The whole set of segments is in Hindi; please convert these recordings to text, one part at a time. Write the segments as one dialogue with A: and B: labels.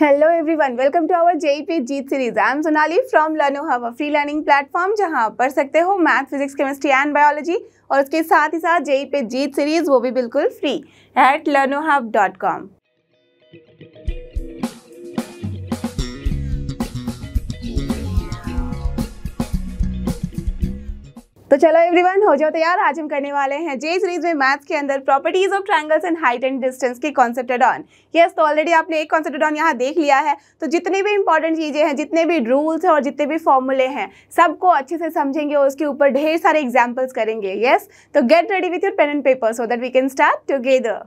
A: Hello everyone welcome to our जेईपी जीत series I am Sonali from Learno Hub a free learning platform जहां आप पढ़ सकते हो math physics chemistry and biology और उसके साथ ही साथ जेईपी जीत सीरीज वो भी बिल्कुल free at Learno Hub dot com तो चलो एवरीवन हो जाओ तैयार आज हम करने वाले हैं जे सीरीज में मैथ्स के अंदर properties of triangles and height and distance की कॉन्सेप्ट ऑन यस तो ऑलरेडी आपने एक कॉन्सेप्ट ऑन यहाँ देख लिया है तो जितनी भी इंपॉर्टेंट चीज़ें हैं जितने भी रूल्स हैं और जितने भी फॉर्मूले हैं सबको अच्छे से समझेंगे और उसके ऊपर ढेर सारे एग्जाम्पल्स करेंगे यस तो get ready with your pen and paper so that we can start together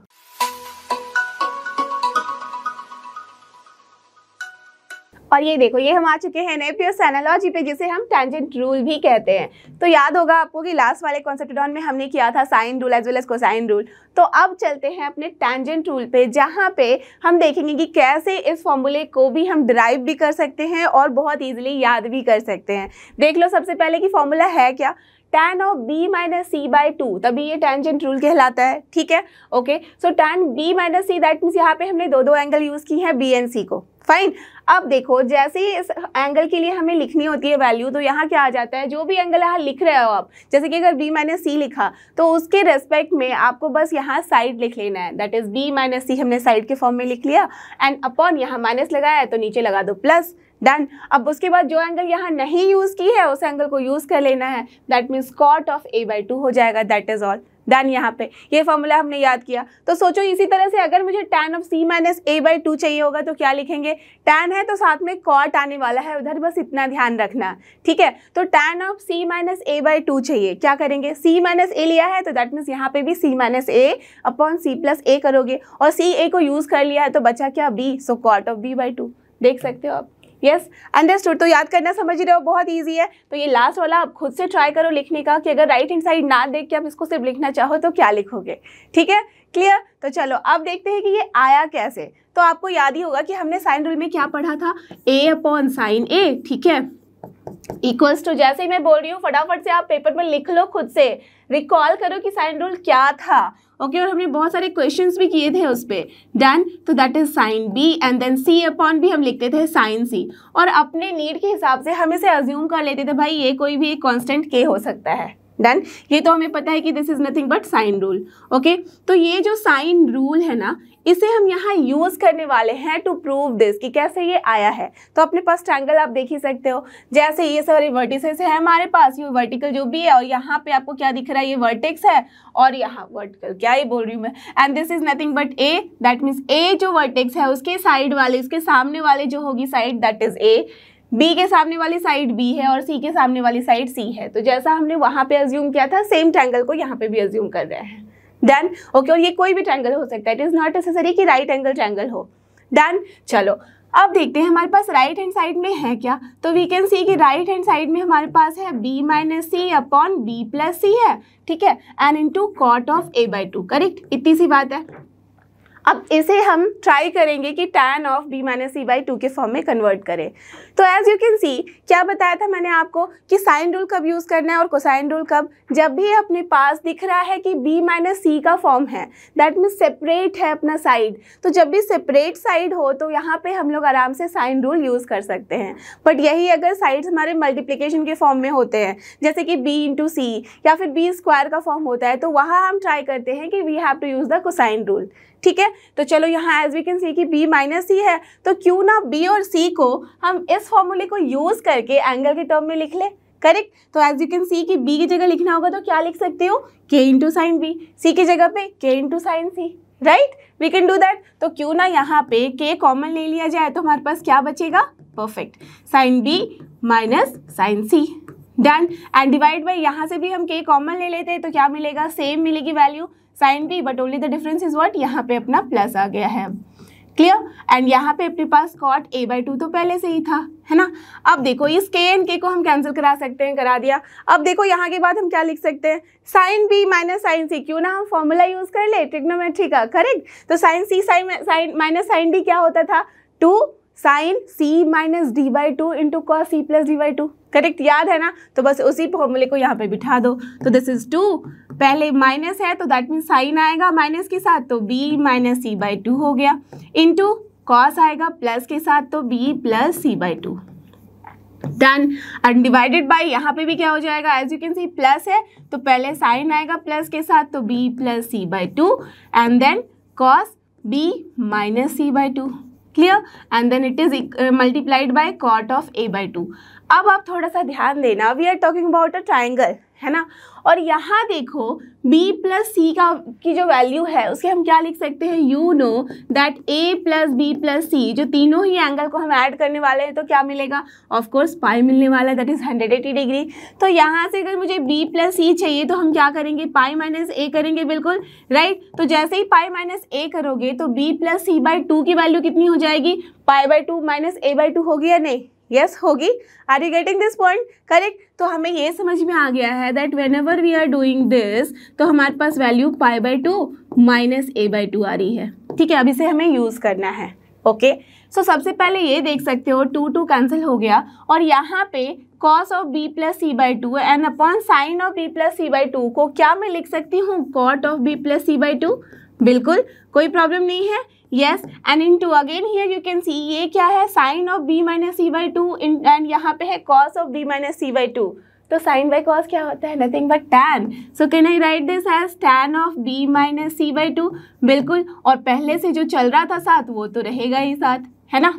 A: और ये देखो ये हम आ चुके हैं नए प्योर एनालॉजी पे जिसे हम टेंजेंट रूल भी कहते हैं तो याद होगा आपको कि लास्ट वाले डॉन में हमने किया था sine rule as well as को साइन रूल तो अब चलते हैं अपने टेंजेंट रूल पे जहाँ पे हम देखेंगे कि कैसे इस फॉर्मूले को भी हम ड्राइव भी कर सकते हैं और बहुत ईजिली याद भी कर सकते हैं देख लो सबसे पहले कि फॉर्मूला है क्या tan of B minus C by two तभी ये टेंजेंट रूल कहलाता है ठीक है okay so tan B minus C that means यहाँ पे हमने दो दो एंगल यूज़ की हैं बी एंड सी को फाइन अब देखो जैसे ही इस एंगल के लिए हमें लिखनी होती है वैल्यू तो यहाँ क्या आ जाता है जो भी एंगल यहाँ लिख रहे हो आप जैसे कि अगर बी माइनस सी लिखा तो उसके रेस्पेक्ट में आपको बस यहाँ साइड लिख लेना है that is B minus C हमने साइड के फॉर्म में लिख लिया एंड अपॉन यहाँ माइनस लगाया तो नीचे लगा दो प्लस डन अब उसके बाद जो एंगल यहाँ नहीं यूज़ की है उस एंगल को यूज़ कर लेना है that means cot of A by two हो जाएगा दैट इज़ ऑल देन यहाँ पे ये फॉर्मूला हमने याद किया तो सोचो इसी तरह से अगर मुझे tan of C minus A by two चाहिए होगा तो क्या लिखेंगे टेन है तो साथ में कॉट आने वाला है उधर बस इतना ध्यान रखना ठीक है तो tan of C minus A by two चाहिए क्या करेंगे सी माइनस ए लिया है तो दैट मीन्स यहाँ पे भी C minus A upon C plus A करोगे और सी ए को यूज़ कर लिया है तो बचा क्या B so cot of B by two देख सकते हो आप यस अंडरस्टूड तो याद करना समझ रहे हो बहुत ईजी है तो ये लास्ट वाला आप खुद से ट्राई करो लिखने का कि अगर राइट हैंड साइड ना देख के आप इसको सिर्फ लिखना चाहो तो क्या लिखोगे ठीक है क्लियर तो चलो अब देखते हैं कि ये आया कैसे तो आपको याद ही होगा कि हमने साइन रूल में क्या पढ़ा था ए अपॉन साइन ए ठीक है इक्वल्स टू जैसे ही मैं बोल रही हूँ फटाफट से आप पेपर में लिख लो खुद से रिकॉल करो कि साइन रूल क्या था ओके okay, और हमने बहुत सारे क्वेश्चंस भी किए थे उस पर डन तो that is sine B and then C upon भी हम लिखते थे साइन सी और अपने नीड के हिसाब से हम इसे अज्यूम कर लेते थे भाई ये कोई भी एक कॉन्स्टेंट के हो सकता है डन ये तो हमें पता है कि this is nothing but sine rule okay तो ये जो साइन रूल है ना इसे हम यहाँ यूज़ करने वाले हैं टू प्रूव दिस कि कैसे ये आया है तो अपने पास ट्रैंगल आप देख ही सकते हो जैसे ये सारे वर्टिसेस है हमारे पास ये वर्टिकल जो भी है और यहाँ पे आपको क्या दिख रहा है ये वर्टिक्स है और यहाँ वर्टिकल क्या ये बोल रही हूँ मैं and this is nothing but A that means A जो वर्टिक्स है उसके साइड वाले उसके सामने वाले जो होगी side that is A B के सामने वाली साइड बी है और सी के सामने वाली साइड सी है तो जैसा हमने वहाँ पे अज्यूम किया था सेम ट्रैंगल को यहाँ पे भी अज्यूम कर रहे हैं डन ओके okay, और ये कोई भी ट्रैंगल हो सकता है इट इज़ नॉट नेसेसरी कि राइट एंगल ट्रैंगल हो डन चलो अब देखते हैं हमारे पास राइट हैंड साइड में है क्या तो वी कैन सी कि राइट हैंड साइड में हमारे पास है b minus C upon B plus C है ठीक है and into cot of A by two correct इतनी सी बात है अब इसे हम ट्राई करेंगे कि tan of B minus C by two के फॉर्म में कन्वर्ट करें तो एज यू कैन सी क्या बताया था मैंने आपको कि साइन रूल कब यूज़ करना है और कोसाइन रूल कब जब भी अपने पास दिख रहा है कि बी माइनस सी का फॉर्म है दैट मीन्स सेपरेट है अपना साइड तो जब भी सेपरेट साइड हो तो यहाँ पे हम लोग आराम से साइन रूल यूज़ कर सकते हैं बट यही अगर साइड्स हमारे मल्टीप्लीकेशन के फॉर्म में होते हैं जैसे कि बी इंटू या फिर बी स्क्वायर का फॉर्म होता है तो वहाँ हम ट्राई करते हैं कि we have to use the cosine rule ठीक है तो चलो यहाँ एज वी कैन सी कि बी माइनस सी है तो क्यों ना बी और सी को हम इस फॉर्मूले को यूज़ करके एंगल के टर्म में लिख ले करेक्ट तो एज यू कैन सी कि बी की जगह लिखना होगा तो क्या लिख सकते हो के इंटू साइन बी सी की जगह पे के into sine C right we can do that तो क्यों ना यहाँ पे के कॉमन ले लिया जाए तो हमारे पास क्या बचेगा perfect sine B minus sine C done and divide by यहाँ से भी हम के कॉमन ले लेते हैं तो क्या मिलेगा सेम मिलेगी value sine B but only the difference is what यहाँ पे अपना प्लस आ गया है क्लियर एंड यहाँ पे अपने पास कॉट ए बाई टू तो पहले से ही था है ना अब देखो इस के एन के को हम कैंसिल करा सकते हैं करा दिया अब देखो यहाँ के बाद हम क्या लिख सकते हैं sine B minus sine C क्यों ना हम फॉर्मूला यूज़ कर ले ट्रिग्नोमेट्री का करेक्ट तो sine C sine sine minus sine D क्या होता था two sine C minus D by two into cos C plus D by two correct याद है ना तो बस उसी फॉर्मूले को यहाँ पे बिठा दो तो दिस इज टू पहले माइनस है तो दैट मीन साइन आएगा माइनस के साथ तो B minus C by two हो गया इंटू कॉस आएगा प्लस के साथ तो B plus C by two done undivided by यहाँ पे भी क्या हो जाएगा as you can see plus है तो पहले साइन आएगा प्लस के साथ तो B plus C by two and then cos B minus C by two clear and then it is multiplied by cot of A by two अब आप थोड़ा सा ध्यान देना we are talking about a triangle है ना और यहाँ देखो b प्लस सी का की जो वैल्यू है उसके हम क्या लिख सकते हैं you know that a plus B plus C जो तीनों ही एंगल को हम ऐड करने वाले हैं तो क्या मिलेगा ऑफकोर्स पाई मिलने वाला है that is hundred eighty degree तो यहाँ से अगर मुझे b प्लस सी चाहिए तो हम क्या करेंगे पाई माइनस ए करेंगे बिल्कुल राइट तो जैसे ही पाई माइनस ए करोगे तो b plus C by two की वैल्यू कितनी हो जाएगी pi by two minus A by two होगी या नहीं यस होगी are you getting this point correct तो हमें ये समझ में आ गया है that whenever we are doing this तो हमारे पास value pi by two minus A by two आ रही है ठीक है अब इसे हमें यूज़ करना है ओके okay? सो so, सबसे पहले ये देख सकते हो टू टू कैंसिल हो गया और यहाँ पे cos of B plus C by two and upon sine of B plus C by two को क्या मैं लिख सकती हूँ cot of B plus C by two बिल्कुल कोई प्रॉब्लम नहीं है yes and into again here you can see ये क्या है sine of B minus C by two in and यहाँ पे है cos of B minus C by two तो साइन बाई कॉस क्या होता है nothing but tan so can I write this has tan of B minus C by two बिल्कुल और पहले से जो चल रहा था साथ वो तो रहेगा ही साथ है ना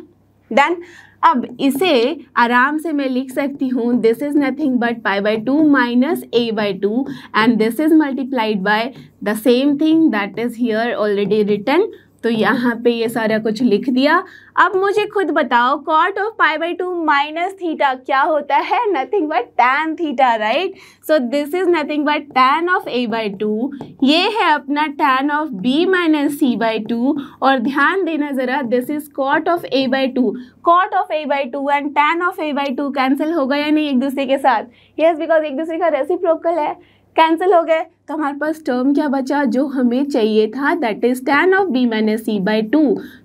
A: डन अब इसे आराम से मैं लिख सकती हूँ this is nothing but pi by two minus A by two and this is multiplied by the same thing that is here already written तो यहाँ पे ये सारा कुछ लिख दिया अब मुझे खुद बताओ cot of pi by two minus theta क्या होता है nothing but tan theta right so this is nothing but tan of A by two ये है अपना tan of B minus C by two और ध्यान देना ज़रा this is cot of A by two cot of A by two and tan of A by two cancel होगा या नहीं एक दूसरे के साथ येस yes, बिकॉज एक दूसरे का रेसिप्रोकल है कैंसिल हो गए तो हमारे पास टर्म क्या बचा जो हमें चाहिए था that is tan of B minus C by two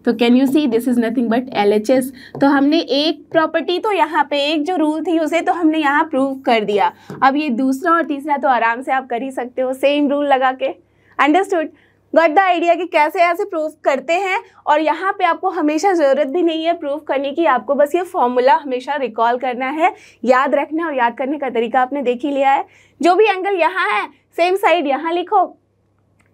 A: तो can you see this is nothing but L H S तो हमने एक प्रॉपर्टी तो यहाँ पे एक जो रूल थी उसे तो हमने यहाँ प्रूव कर दिया अब ये दूसरा और तीसरा तो आराम से आप कर ही सकते हो सेम रूल लगा के अंडरस्टूड गट द आइडिया कि कैसे ऐसे प्रूफ करते हैं और यहाँ पे आपको हमेशा ज़रूरत भी नहीं है प्रूफ करने की आपको बस ये फॉर्मूला हमेशा रिकॉल करना है याद रखना और याद करने का तरीका आपने देख ही लिया है जो भी एंगल यहाँ है सेम साइड यहाँ लिखो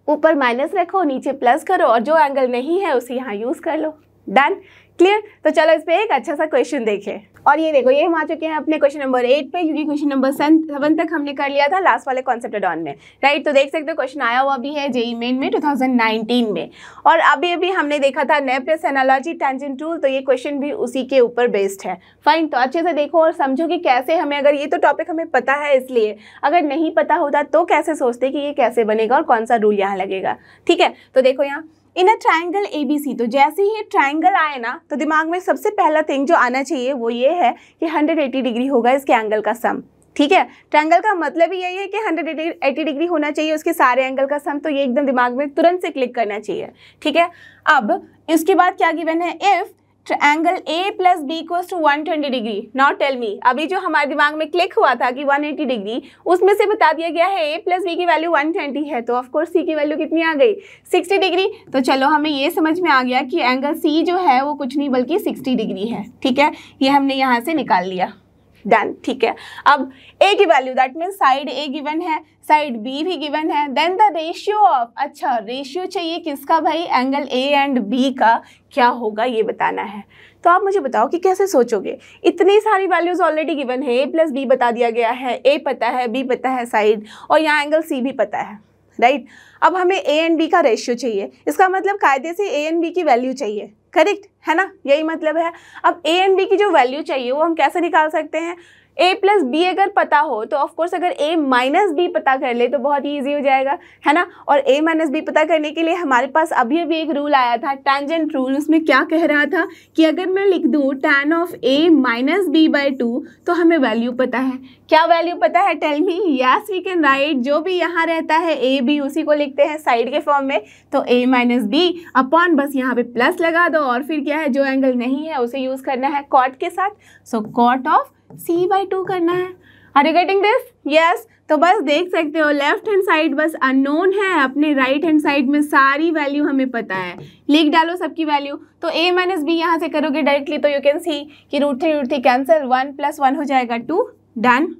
A: ऊपर माइनस रखो नीचे प्लस करो और जो एंगल नहीं है उसे यहाँ यूज़ कर लो डन क्लियर तो चलो इस पर एक अच्छा सा क्वेश्चन देखें और ये देखो ये हम आ चुके हैं अपने क्वेश्चन नंबर एट पे क्योंकि क्वेश्चन नंबर सेवन तक हमने कर लिया था लास्ट वाले कॉन्सेप्ट डॉन में राइट तो देख सकते हो क्वेश्चन आया हुआ भी है जेई मेन e में 2019 में और अभी अभी हमने देखा था नेप्रेस एनालॉजी टेंजेंट टूल तो ये क्वेश्चन भी उसी के ऊपर बेस्ड है फाइन तो अच्छे से देखो और समझो कि कैसे हमें अगर ये तो टॉपिक हमें पता है इसलिए अगर नहीं पता होता तो कैसे सोचते कि ये कैसे बनेगा और कौन सा रूल यहाँ लगेगा ठीक है तो देखो यहाँ इन अ ट्राइंगल ए बी सी तो जैसे ही ट्राइंगल आए ना तो दिमाग में सबसे पहला थिंग जो आना चाहिए वो ये है कि 180 डिग्री होगा इसके एंगल का सम ठीक है ट्रायंगल का मतलब ही यही है कि 180 डिग्री होना चाहिए उसके सारे एंगल का सम तो ये एकदम दिमाग में तुरंत से क्लिक करना चाहिए ठीक है अब इसके बाद क्या गिवन है if angle A plus B equals to one twenty degree not tell me अभी जो हमारे दिमाग में क्लिक हुआ था कि वन एटी डिग्री उसमें से बता दिया गया है ए प्लस बी की वैल्यू वन ट्वेंटी है तो ऑफकोर्स सी की वैल्यू कितनी आ गई सिक्सटी डिग्री तो चलो हमें ये समझ में आ गया कि एंगल सी जो है वो कुछ नहीं बल्कि सिक्सटी डिग्री है ठीक है ये हमने यहाँ से निकाल लिया डन ठीक है अब ए की value that mean side A given है साइड बी भी गिवन है देन द रेशियो ऑफ अच्छा रेशियो चाहिए किसका भाई एंगल ए एंड बी का क्या होगा ये बताना है तो आप मुझे बताओ कि कैसे सोचोगे इतनी सारी वैल्यूज ऑलरेडी गिवन है ए प्लस बी बता दिया गया है ए पता है बी पता है साइड और यहाँ एंगल सी भी पता है राइट right? अब हमें ए एंड बी का रेशियो चाहिए इसका मतलब कायदे से ए एंड बी की वैल्यू चाहिए करेक्ट है ना यही मतलब है अब ए एंड बी की जो वैल्यू चाहिए वो हम कैसे निकाल सकते हैं ए प्लस बी अगर पता हो तो ऑफकोर्स अगर ए माइनस बी पता कर ले तो बहुत ही ईजी हो जाएगा है ना और ए माइनस बी पता करने के लिए हमारे पास अभी अभी एक रूल आया था टेंजेंट रूल उसमें क्या कह रहा था कि अगर मैं लिख दूँ tan of A minus B by two तो हमें वैल्यू पता है क्या वैल्यू पता है tell me yes we can write जो भी यहाँ रहता है ए बी उसी को लिखते हैं साइड के फॉर्म में तो ए माइनस बी अपॉन बस यहाँ पे प्लस लगा दो और फिर क्या है जो एंगल नहीं है उसे यूज़ करना है कॉट के साथ so cot of C by two करना है are you getting this yes तो बस देख सकते हो लेफ्ट हैंड साइड बस अनोन है अपने राइट हैंड साइड में सारी वैल्यू हमें पता है लिख डालो सबकी वैल्यू तो ए माइनस बी यहाँ से करोगे डायरेक्टली तो यू कैन सी कि root three root three cancel one plus one हो जाएगा two done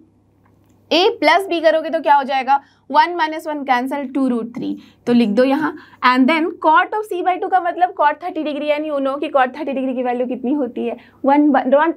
A: A plus B करोगे तो क्या हो जाएगा one minus one cancel two root three तो लिख दो यहाँ and then cot of C by two का मतलब कॉट थर्टी डिग्री यानी यू नो कि कॉट थर्टी डिग्री की वैल्यू कितनी होती है one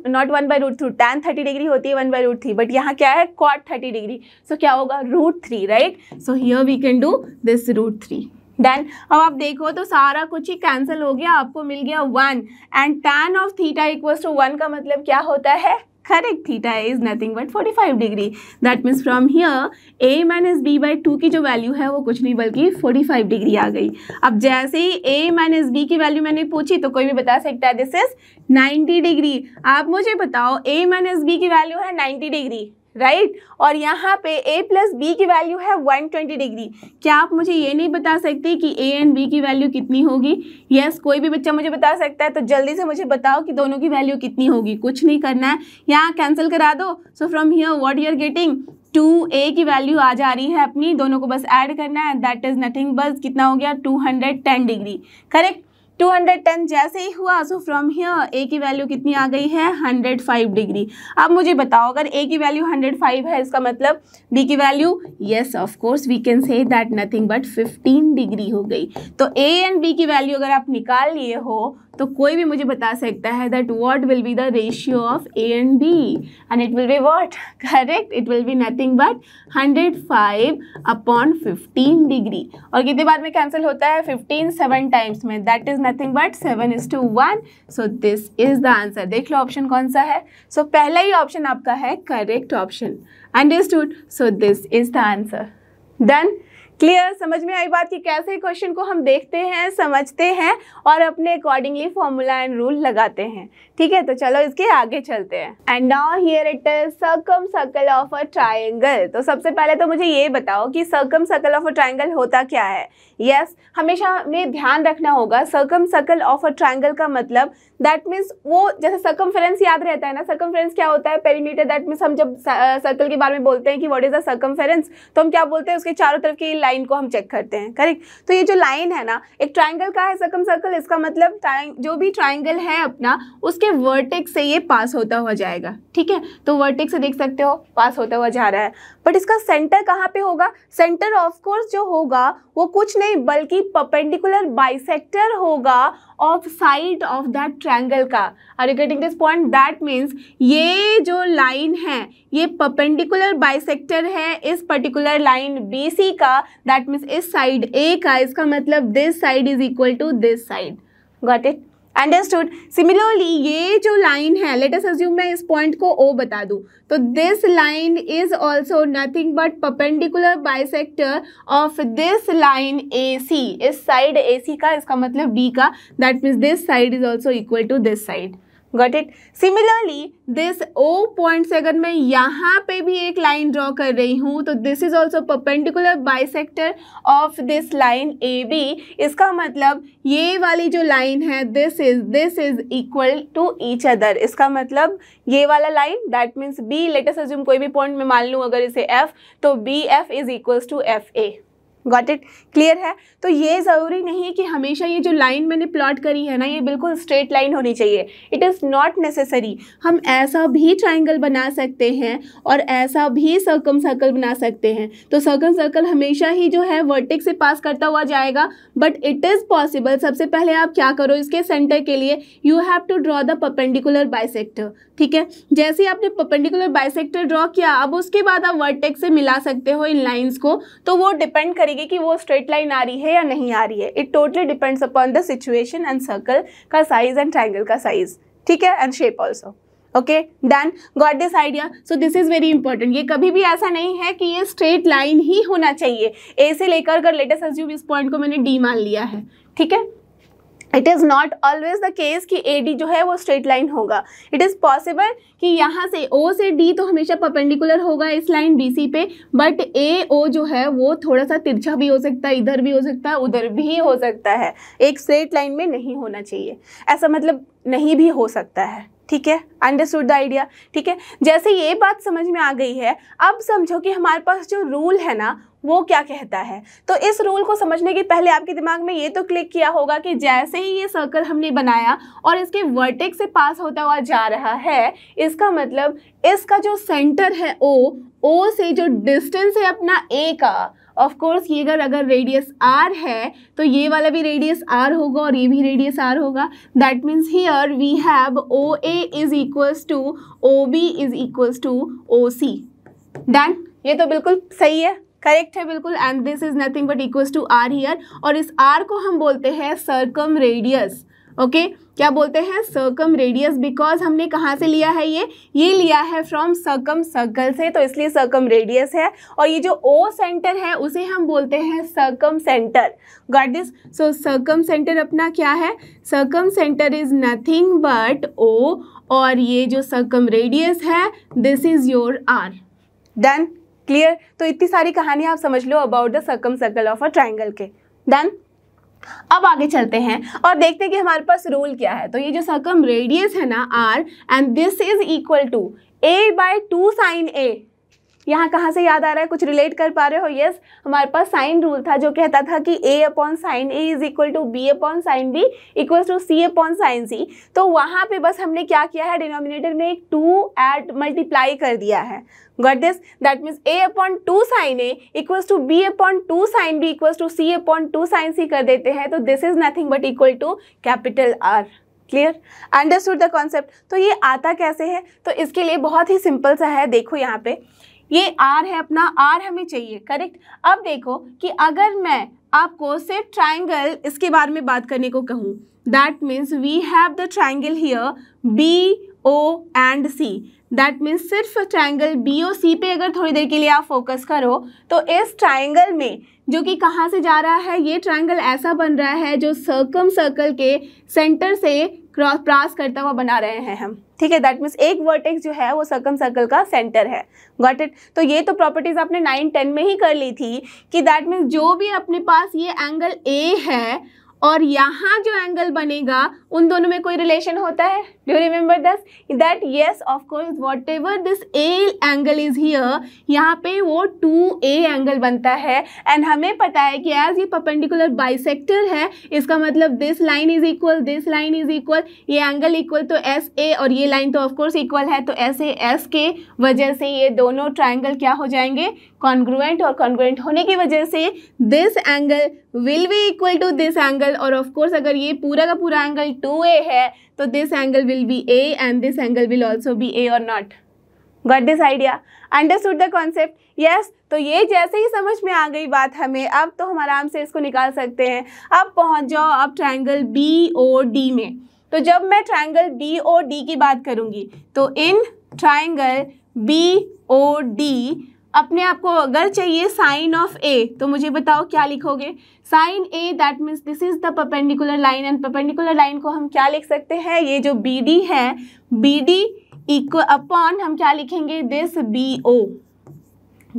A: not one by root through tan thirty degree होती है one by root three but यहाँ क्या है कॉट थर्टी डिग्री सो क्या होगा root three right so here we can do this root three then अब आप देखो तो सारा कुछ ही कैंसिल हो गया आपको मिल गया one and tan of theta equals to one का मतलब क्या होता है correct theta is nothing but 45 degree that means from here A minus B by two की जो वैल्यू है वो कुछ नहीं बल्कि 45 डिग्री आ गई अब जैसे ही ए माइनस बी की वैल्यू मैंने पूछी तो कोई भी बता सकता है दिस इज 90 डिग्री आप मुझे बताओ ए माइनस बी की वैल्यू है 90 डिग्री राइट right? और यहाँ पे a प्लस बी की वैल्यू है 120 डिग्री क्या आप मुझे ये नहीं बता सकते कि a एंड b की वैल्यू कितनी होगी यस yes, कोई भी बच्चा मुझे बता सकता है तो जल्दी से मुझे बताओ कि दोनों की वैल्यू कितनी होगी कुछ नहीं करना है यहाँ कैंसिल करा दो so from here what you are getting to A की वैल्यू आ जा रही है अपनी दोनों को बस ऐड करना है दैट इज़ नथिंग बस कितना हो गया 210 डिग्री करेक्ट 210 जैसे ही हुआ सो फ्रॉम हियर ए की वैल्यू कितनी आ गई है 105 डिग्री अब मुझे बताओ अगर ए की वैल्यू 105 है इसका मतलब बी की value yes of course we can say that nothing but 15 degree हो गई तो ए एंड बी की वैल्यू अगर आप निकाल लिए हो तो कोई भी मुझे बता सकता है that what will be the ratio of A and B and it will be what correct it will be nothing but 105 upon fifteen degree और कितने बाद में कैंसिल होता है 15 सेवन टाइम्स में that is nothing but seven is to one so this is the answer देख लो ऑप्शन कौन सा है सो so, पहला ही ऑप्शन आपका है correct option understood so this is the answer done clear समझ में आई बात कि कैसे क्वेश्चन को हम देखते हैं समझते हैं और अपने अकॉर्डिंगली फॉर्मूला एंड रूल लगाते हैं ठीक है तो चलो इसके आगे चलते हैं and now here it is circumcircle of a triangle तो सबसे पहले तो मुझे ये बताओ कि circumcircle of a triangle होता क्या है यस yes, हमेशा हमें ध्यान रखना होगा circumcircle of a triangle का मतलब दैट मीन्स वो जैसे सर्कम याद रहता है ना सर्कम क्या होता है पेरीमीटर दैट मीन्स हम जब सर्कल के बारे में बोलते हैं कि वॉट इज़ द सर्कम तो हम क्या बोलते हैं उसके चारों तरफ की लाइन को हम चेक करते हैं करेक्ट तो ये जो लाइन है ना एक ट्राइंगल का है सर्कम सर्कल इसका मतलब जो भी ट्राइंगल है अपना उसके वर्टेक्स से ये पास होता हुआ जाएगा ठीक है तो वर्टेक्स से देख सकते हो पास होता हुआ जा रहा है बट इसका सेंटर कहाँ पे होगा सेंटर ऑफ कोर्स जो होगा वो कुछ नहीं बल्कि पपेंडिकुलर बाइसेक्टर होगा of side of that triangle का are you getting this point that means ये जो लाइन है ये पपेंडिकुलर बाइसेक्टर है इस पर्टिकुलर लाइन बी का दैट मीन्स इस साइड ए का इसका मतलब this side is equal to this side got it understood similarly ये जो लाइन है लेट अस अज्यूम मैं इस पॉइंट को ओ बता दूँ तो this line is also nothing but बाई bisector of this line A C इस साइड ए सी का इसका मतलब डी का that means this side is also equal to this side got it similarly this O point से अगर मैं यहाँ पे भी एक लाइन ड्रॉ कर रही हूँ तो this is also perpendicular sector of this line A B इसका मतलब ये वाली जो लाइन है this is this is equal to each other इसका मतलब ये वाला line that means B latest assume कोई भी पॉइंट मैं मान लूँ अगर इसे एफ तो B F is equals to F A got it clear है तो ये ज़रूरी नहीं है कि हमेशा ये जो लाइन मैंने प्लॉट करी है ना ये बिल्कुल स्ट्रेट लाइन होनी चाहिए इट इज़ नॉट नेसेसरी हम ऐसा भी ट्राइंगल बना सकते हैं और ऐसा भी सर्कम सर्कल बना सकते हैं तो सर्कम सर्कल हमेशा ही जो है वर्टिक से पास करता हुआ जाएगा बट इट इज़ पॉसिबल सबसे पहले आप क्या करो इसके सेंटर के लिए you have to draw the perpendicular bisector ठीक है जैसे ही आपने पर्पेंडिकुलर बाइसेक्टर ड्रॉ किया अब उसके बाद आप वर्टेक्स से मिला सकते हो इन लाइंस को तो वो डिपेंड करेगी कि वो स्ट्रेट लाइन आ रही है या नहीं आ रही है it totally depends upon the situation and circle का साइज एंड ट्राइंगल का साइज ठीक है and shape also okay done got this idea so this is very important ये कभी भी ऐसा नहीं है कि ये स्ट्रेट लाइन ही होना चाहिए ए से लेकर अगर लेटेस्ट एज्यूम इस पॉइंट को मैंने डी मान लिया है ठीक है it is not always the case कि ए डी जो है वो स्ट्रेट लाइन होगा इट इज़ पॉसिबल कि यहाँ से ओ से डी तो हमेशा परपेंडिकुलर होगा इस लाइन बी सी पे बट ए ओ जो है वो थोड़ा सा तिरछा भी हो सकता है इधर भी हो सकता है उधर भी हो सकता है एक स्ट्रेट लाइन में नहीं होना चाहिए ऐसा मतलब नहीं भी हो सकता है ठीक है अंडरस्टूड द आइडिया ठीक है जैसे ये बात समझ में आ गई है अब समझो कि हमारे पास जो रूल है ना वो क्या कहता है तो इस रूल को समझने के पहले आपके दिमाग में ये तो क्लिक किया होगा कि जैसे ही ये सर्कल हमने बनाया और इसके वर्टेक से पास होता हुआ जा रहा है इसका मतलब इसका जो सेंटर है ओ ओ से जो डिस्टेंस है अपना ए का ऑफ कोर्स ये अगर अगर रेडियस आर है तो ये वाला भी रेडियस आर होगा और ये भी रेडियस आर होगा that means here we have O A is equals to O B is equals to O C done ये तो बिल्कुल सही है करेक्ट है बिल्कुल and this is nothing but equals to R here और इस आर को हम बोलते हैं सर्कम रेडियस ओके okay? क्या बोलते हैं सर्कम रेडियस बिकॉज हमने कहाँ से लिया है ये ये लिया है फ्रॉम सर्कम सर्कल से तो इसलिए सर्कम रेडियस है और ये जो ओ सेंटर है उसे हम बोलते हैं circumcentre got this so circumcentre अपना क्या है circumcentre is nothing but O और ये जो सर्कम रेडियस है this is your R done clear तो इतनी सारी कहानी आप समझ लो about the circumcircle of a triangle के डन अब आगे चलते हैं और देखते हैं कि हमारे पास रूल क्या है तो ये जो सकम रेडियस है ना R and this is equal to A by two sine A यहाँ कहाँ से याद आ रहा है कुछ रिलेट कर पा रहे हो यस yes, हमारे पास साइन रूल था जो कहता था कि A upon sine A is equal to B upon sine B equal to C upon sine C तो वहाँ पे बस हमने क्या किया है डिनोमिनेटर में एक टू एड मल्टीप्लाई कर दिया है got this that means A upon two sine A equal to B upon two sine B equal to C upon two sine C कर देते हैं तो this is nothing but equal to capital R clear understood the concept तो ये आता कैसे है तो इसके लिए बहुत ही सिंपल सा है देखो यहाँ पे ये आर है अपना आर हमें चाहिए करेक्ट अब देखो कि अगर मैं आपको सिर्फ ट्राइंगल इसके बारे में बात करने को कहूँ that means we have the triangle here B O and C that means सिर्फ ट्राइंगल बी ओ सी पे अगर थोड़ी देर के लिए आप फोकस करो तो इस ट्राइंगल में जो कि कहाँ से जा रहा है ये ट्रायंगल ऐसा बन रहा है जो सर्कम सर्कल के सेंटर से क्रॉस प्रास करता हुआ बना रहे हैं हम ठीक है दैट मीन्स एक वर्टेक्स जो है वो सर्कम सर्कल का सेंटर है गॉट इट तो ये तो प्रॉपर्टीज आपने नाइन टेन में ही कर ली थी कि दैट मीन्स जो भी अपने पास ये एंगल ए है और यहाँ जो एंगल बनेगा उन दोनों में कोई रिलेशन होता है Do you remember this? That yes, of course, whatever this A angle is here, यहाँ पे वो a angle बनता है and हमें पता है कि as ये perpendicular bisector है इसका मतलब this line is equal, this line is equal, ये angle equal तो SA और ये line तो of course equal है तो SA S के वजह से ये दोनों triangle क्या हो जाएंगे congruent और congruent होने की वजह से this angle will be equal to this angle और of course अगर ये पूरा का पूरा angle एंगल 2a है तो this angle will be A and this angle will also be A और not got this idea understood the concept yes तो ये जैसे ही समझ में आ गई बात हमें अब तो हम आराम से इसको निकाल सकते हैं अब पहुंच जाओ अब ट्राइंगल बी ओ डी में तो जब मैं ट्राइंगल बी ओ डी की बात करूंगी तो in triangle B O D अपने आप को अगर चाहिए साइन ऑफ ए तो मुझे बताओ क्या लिखोगे sine A that means this is the perpendicular line and perpendicular line को हम क्या लिख सकते हैं ये जो बी डी है बी डी इक्व अपॉन हम क्या लिखेंगे this B O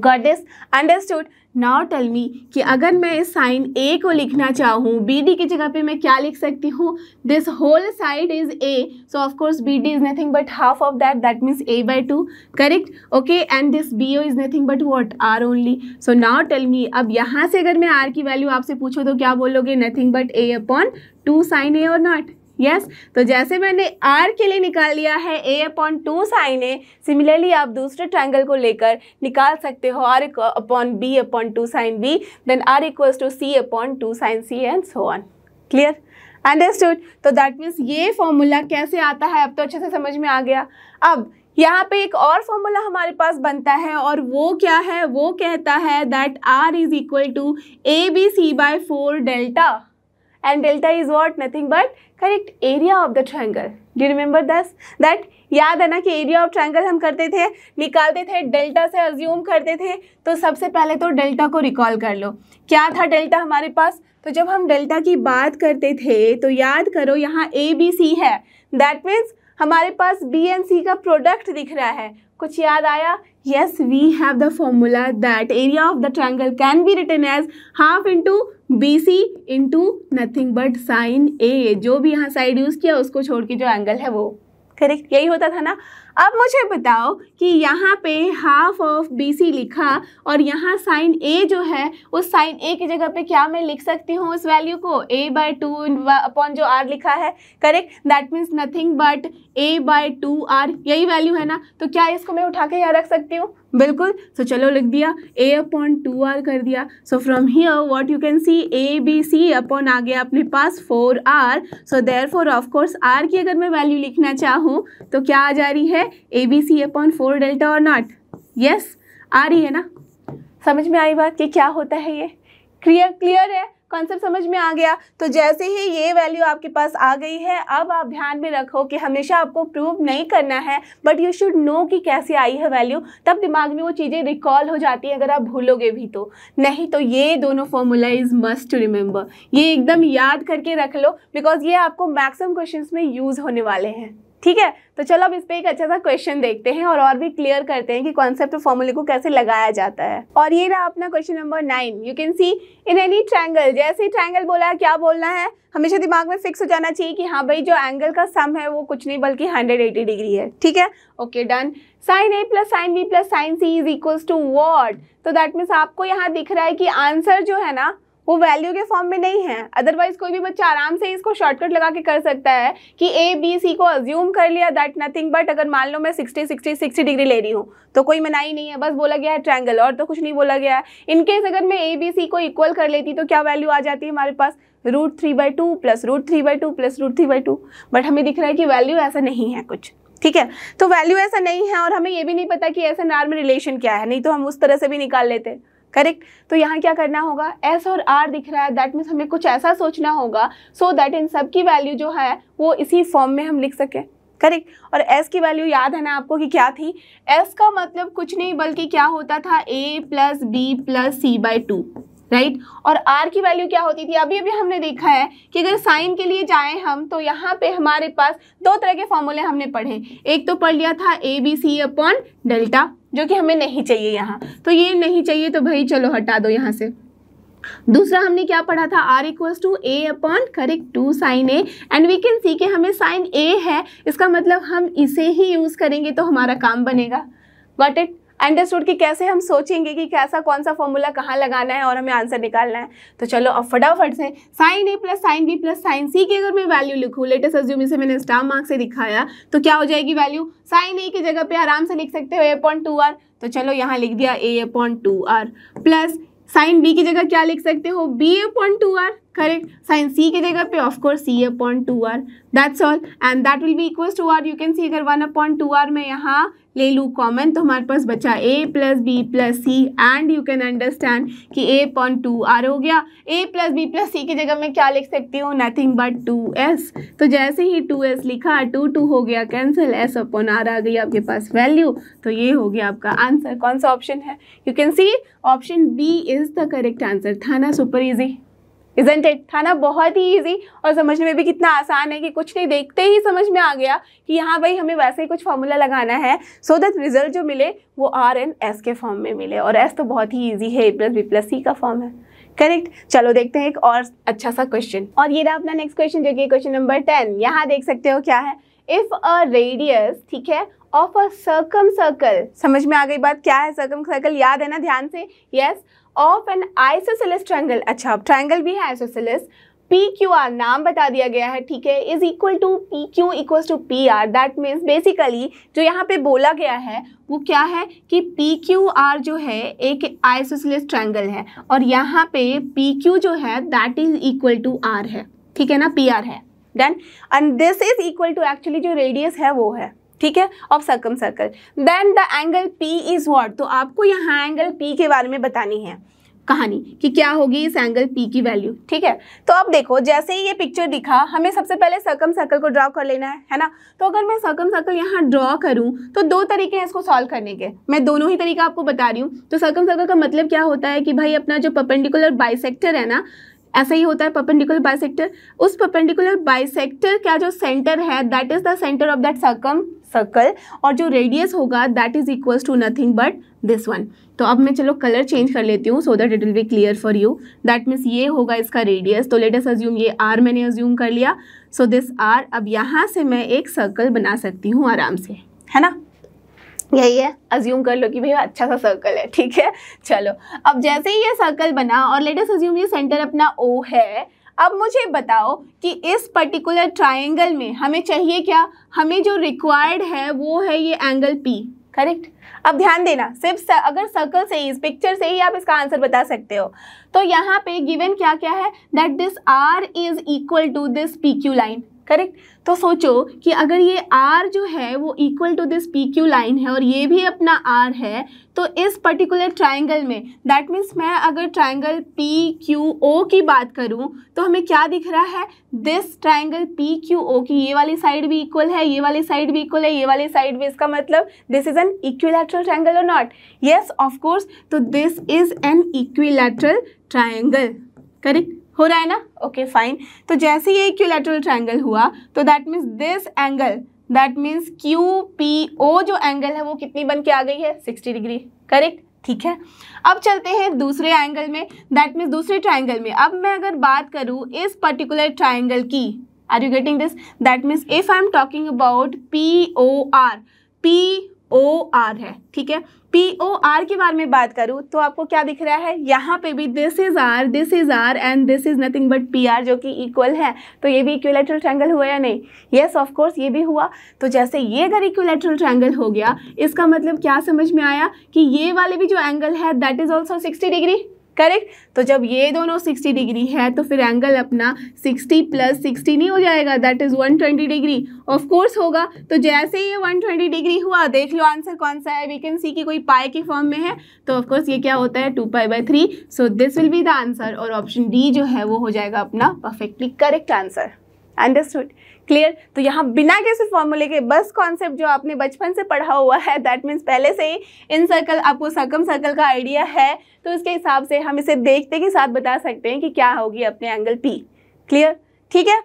A: got this understood now tell me कि अगर मैं इस साइन ए को लिखना चाहूँ बी डी की जगह पे मैं क्या लिख सकती हूँ this whole side is A so of course B D is nothing but half of that that means A by two correct okay and this B O is nothing but what R only so now tell me अब यहाँ से अगर मैं आर की वैल्यू आपसे पूछूँ तो क्या बोलोगे nothing but A upon two sine A और नॉट यस yes? तो जैसे मैंने आर के लिए निकाल लिया है A upon two sine A similarly आप दूसरे ट्राइंगल को लेकर निकाल सकते हो R upon B upon two sine B then R equals to C upon two sine C and so on clear understood तो दैट मीन्स ये फॉर्मूला कैसे आता है अब तो अच्छे से समझ में आ गया अब यहाँ पे एक और फॉर्मूला हमारे पास बनता है और वो क्या है वो कहता है that R is equal to A B C by four delta and delta is what nothing but correct area of the triangle do remember this that याद है ना कि एरिया ऑफ ट्रायंगल हम करते थे निकालते थे डेल्टा से अज्यूम करते थे तो सबसे पहले तो डेल्टा को रिकॉल कर लो क्या था डेल्टा हमारे पास तो जब हम डेल्टा की बात करते थे तो याद करो यहाँ ए बी सी है दैट मीन्स हमारे पास बी एंड सी का प्रोडक्ट दिख रहा है कुछ याद आया yes we have the formula that area of the triangle can be written as half into bc into nothing but sin a ए जो भी यहाँ साइड यूज़ किया उसको छोड़ के जो एंगल है वो करेक्ट यही होता था ना अब मुझे बताओ कि यहाँ पे हाफ ऑफ बी सी लिखा और यहाँ साइन ए जो है उस साइन ए की जगह पे क्या मैं लिख सकती हूँ उस वैल्यू को ए बाई टू अपॉन जो आर लिखा है correct that means nothing but A by two R यही वैल्यू है ना तो क्या इसको मैं उठा के यहाँ रख सकती हूँ बिल्कुल सो so, चलो लिख दिया ए अपॉन टू आर कर दिया so from here what you can see A B C upon आ गया अपने पास four R so there four of course R की अगर मैं वैल्यू लिखना चाहूँ तो क्या आ जा रही है A B C upon four delta और नॉट यस आ रही है ना समझ में आई बात कि क्या होता है ये क्लियर क्लियर है कॉन्सेप्ट समझ में आ गया तो जैसे ही ये वैल्यू आपके पास आ गई है अब आप ध्यान में रखो कि हमेशा आपको प्रूव नहीं करना है बट यू शुड नो कि कैसे आई है वैल्यू तब दिमाग में वो चीज़ें रिकॉल हो जाती हैं अगर आप भूलोगे भी तो नहीं तो ये दोनों formula is must to remember ये एकदम याद करके रख लो बिकॉज ये आपको मैक्सिमम क्वेश्चन में यूज़ होने वाले हैं ठीक है तो चलो अब इस पर एक अच्छा सा क्वेश्चन देखते हैं और और भी क्लियर करते हैं कि कॉन्सेप्ट ऑफ फॉर्मूले को कैसे लगाया जाता है और ये रहा अपना question number nine you can see in any triangle जैसे ट्रैंगल बोला है क्या बोलना है हमेशा दिमाग में फिक्स हो जाना चाहिए कि हाँ भाई जो एंगल का सम है वो कुछ नहीं बल्कि एटी डिग्री है ठीक है okay done sine A plus sine B plus sine C is equals to what तो दैट मीन्स आपको यहाँ दिख रहा है कि आंसर जो है ना वो वैल्यू के फॉर्म में नहीं है अदरवाइज कोई भी बच्चा आराम से इसको शॉर्टकट लगा के कर सकता है कि ए बी सी को अज्यूम कर लिया दैट नथिंग बट अगर मान लो मैं सिक्सटी सिक्सटी सिक्सटी डिग्री ले रही हूँ तो कोई मनाही नहीं है बस बोला गया है ट्रैंगल और तो कुछ नहीं बोला गया है इनकेस अगर मैं ए बी सी को इक्वल कर लेती तो क्या वैल्यू आ जाती है हमारे पास root three by two plus root three by two plus root three by two but हमें दिख रहा है कि वैल्यू ऐसा नहीं है कुछ ठीक है तो वैल्यू ऐसा नहीं है और हमें ये भी नहीं पता कि ऐसा नॉर्मल रिलेशन क्या है नहीं तो हम उस तरह से भी निकाल लेते हैं करेक्ट तो यहाँ क्या करना होगा एस और आर दिख रहा है दैट मीन्स हमें कुछ ऐसा सोचना होगा सो दैट इन सब की वैल्यू जो है वो इसी फॉर्म में हम लिख सकें करेक्ट और एस की वैल्यू याद है ना आपको कि क्या थी एस का मतलब कुछ नहीं बल्कि क्या होता था A plus B plus C by two right right? और आर की वैल्यू क्या होती थी अभी अभी हमने देखा है कि अगर साइन के लिए जाएं हम तो यहाँ पे हमारे पास दो तरह के फॉर्मूले हमने पढ़े एक तो पढ़ लिया था A B C upon delta जो कि हमें नहीं चाहिए यहाँ तो ये नहीं चाहिए तो भाई चलो हटा दो यहाँ से दूसरा हमने क्या पढ़ा था R equals to A upon correct two sine A and we can see के हमें साइन ए है इसका मतलब हम इसे ही यूज़ करेंगे तो हमारा काम बनेगा गॉट इट अंडरस्टूड कि कैसे हम सोचेंगे कि कैसा कौन सा फॉर्मूला कहाँ लगाना है और हमें आंसर निकालना है तो चलो अब फटाफट से sine A plus sine B plus sine C की अगर मैं वैल्यू लिखूँ लेटेस्ट अज्यूम इसे मैंने स्टार मार्क से दिखाया तो क्या हो जाएगी वैल्यू साइन ए की जगह पे आराम से लिख सकते हो ए पॉइंट टू आर तो चलो यहाँ लिख दिया A A point two R plus sine B की जगह क्या लिख सकते हो B A point two R correct sine C की जगह पे C A point two R that's all and that will be equal to R you can see अगर वन पॉइंट टू आर मैं यहाँ ले लूँ कॉमन तो हमारे पास बचा A plus B plus C and you can understand कि ए पॉइंट टू आर हो गया A plus B plus C की जगह मैं क्या लिख सकती हूँ नथिंग बट टू एस तो जैसे ही टू एस लिखा टू टू हो गया कैंसिल एस अपॉन आर आ गई आपके पास वैल्यू तो ये हो गया आपका आंसर कौन सा ऑप्शन है you can see option B is the correct answer था ना सुपर ईजी इजेंट इट था ना बहुत ही ईजी और समझने में भी कितना आसान है कि कुछ नहीं देखते ही समझ में आ गया कि हाँ भाई हमें वैसे ही कुछ फॉर्मूला लगाना है सो दैट रिजल्ट जो मिले वो आर एन एस के फॉर्म में मिले और एस तो बहुत ही ईजी है A plus B plus C का फॉर्म है करेक्ट चलो देखते हैं एक और अच्छा सा क्वेश्चन और ये रहा अपना नेक्स्ट क्वेश्चन जो कि क्वेश्चन नंबर टेन यहाँ देख सकते हो क्या है इफ़ अ रेडियस ठीक है ऑफ अ सर्कम सर्कल समझ में आ गई बात क्या है सर्कम सर्कल याद है ना ध्यान से yes yes? Of an isosceles triangle अच्छा अब ट्रायंगल भी है आइसोसेलिस पी क्यू आर नाम बता दिया गया है ठीक है is equal to P Q equal to P R that means basically जो यहाँ पे बोला गया है वो क्या है कि पी क्यू आर जो है एक आइसोसिलिस ट्रायंगल है और यहाँ पे पी क्यू जो है that is equal to R है ठीक है ना पी आर है done and this is equal to actually जो रेडियस है वो है ठीक है of circumcircle then the angle P is what तो आपको यहाँ एंगल पी के बारे में बतानी है कहानी कि क्या होगी इस एंगल पी की वैल्यू ठीक है तो अब देखो जैसे ही ये पिक्चर दिखा हमें सबसे पहले सर्कम सर्कल को ड्रॉ कर लेना है है ना तो अगर मैं सर्कम सर्कल यहाँ ड्रॉ करूँ तो दो तरीके हैं इसको सॉल्व करने के मैं दोनों ही तरीका आपको बता रही हूँ तो सर्कम सर्कल का मतलब क्या होता है कि भाई अपना जो पपेंडिकुलर बाइसेक्टर है ना ऐसा ही होता है पपेंडिकुलर बाइसेक्टर उस पपेंडिकुलर बाइसेक्टर का जो सेंटर है that is the centre of that circumcircle और जो रेडियस होगा that is equals to nothing but this one तो अब मैं चलो कलर चेंज कर लेती हूँ so that it will be clear for you that means ये होगा इसका रेडियस तो लेटेस्ट अज्यूम ये आर मैंने अज्यूम कर लिया सो दिस आर अब यहाँ से मैं एक सर्कल बना सकती हूँ आराम से है ना यही है अज्यूम कर लो कि भैया अच्छा सा सर्कल है ठीक है चलो अब जैसे ही ये सर्कल बना और लेटेस्ट अज्यूम ये सेंटर अपना ओ है अब मुझे बताओ कि इस पर्टिकुलर ट्राइंगल में हमें चाहिए क्या हमें जो रिक्वायर्ड है वो है ये एंगल पी करेक्ट अब ध्यान देना सिर्फ अगर सर्कल से ही इस पिक्चर से ही आप इसका आंसर बता सकते हो तो यहाँ पे गिवन क्या क्या है that this R is equal to this P Q line correct तो सोचो कि अगर ये आर जो है वो equal to this P Q line है और ये भी अपना आर है तो इस पर्टिकुलर ट्राइंगल में दैट मीन्स मैं अगर ट्राइंगल पी क्यू ओ की बात करूं तो हमें क्या दिख रहा है this triangle P Q O की ये वाली साइड भी इक्वल है ये वाली साइड भी इक्वल है ये वाली साइड भी इसका मतलब this is an equilateral triangle और नॉट येस ऑफकोर्स तो this is an equilateral triangle correct हो रहा है ना ओके okay, फाइन तो जैसे ये इक्यूलेटरल ट्राइंगल हुआ तो that means this angle that means Q P O जो एंगल है वो कितनी बन के आ गई है सिक्सटी डिग्री करेक्ट ठीक है अब चलते हैं दूसरे एंगल में दैट मीन्स दूसरे ट्राइंगल में अब मैं अगर बात करूँ इस पर्टिकुलर ट्राइंगल की are you getting this that means if I am talking about P O R P O R है ठीक है पी ओ आर के बारे में बात करूँ तो आपको क्या दिख रहा है यहाँ पे भी this is R this is R and this is nothing but P R जो कि इक्वल है तो ये भी इक्वलेट्रल ट्रैंगल हुआ या नहीं येस ऑफ कोर्स ये भी हुआ तो जैसे ये अगर इक्वलेटरल ट्रैंगल हो गया इसका मतलब क्या समझ में आया कि ये वाले भी जो एंगल है that is also sixty degree correct तो जब ये दोनों सिक्सटी डिग्री है तो फिर एंगल अपना सिक्सटी प्लस सिक्सटी नहीं हो जाएगा that is one twenty degree of course होगा तो जैसे ये वन ट्वेंटी डिग्री हुआ देख लो आंसर कौन सा है वी कैन सी कि कोई पाए के फॉर्म में है तो ऑफकोर्स ये क्या होता है two pi by three so this will be the answer और ऑप्शन डी जो है वो हो जाएगा अपना perfectly correct answer understood clear तो यहाँ बिना किसी फॉर्मूले के बस कॉन्सेप्ट जो आपने बचपन से पढ़ा हुआ है दैट मीन्स पहले से ही इन सर्कल आपको सकम सर्कल का आइडिया है तो इसके हिसाब से हम इसे देखते के साथ बता सकते हैं कि क्या होगी अपने एंगल पी क्लियर ठीक है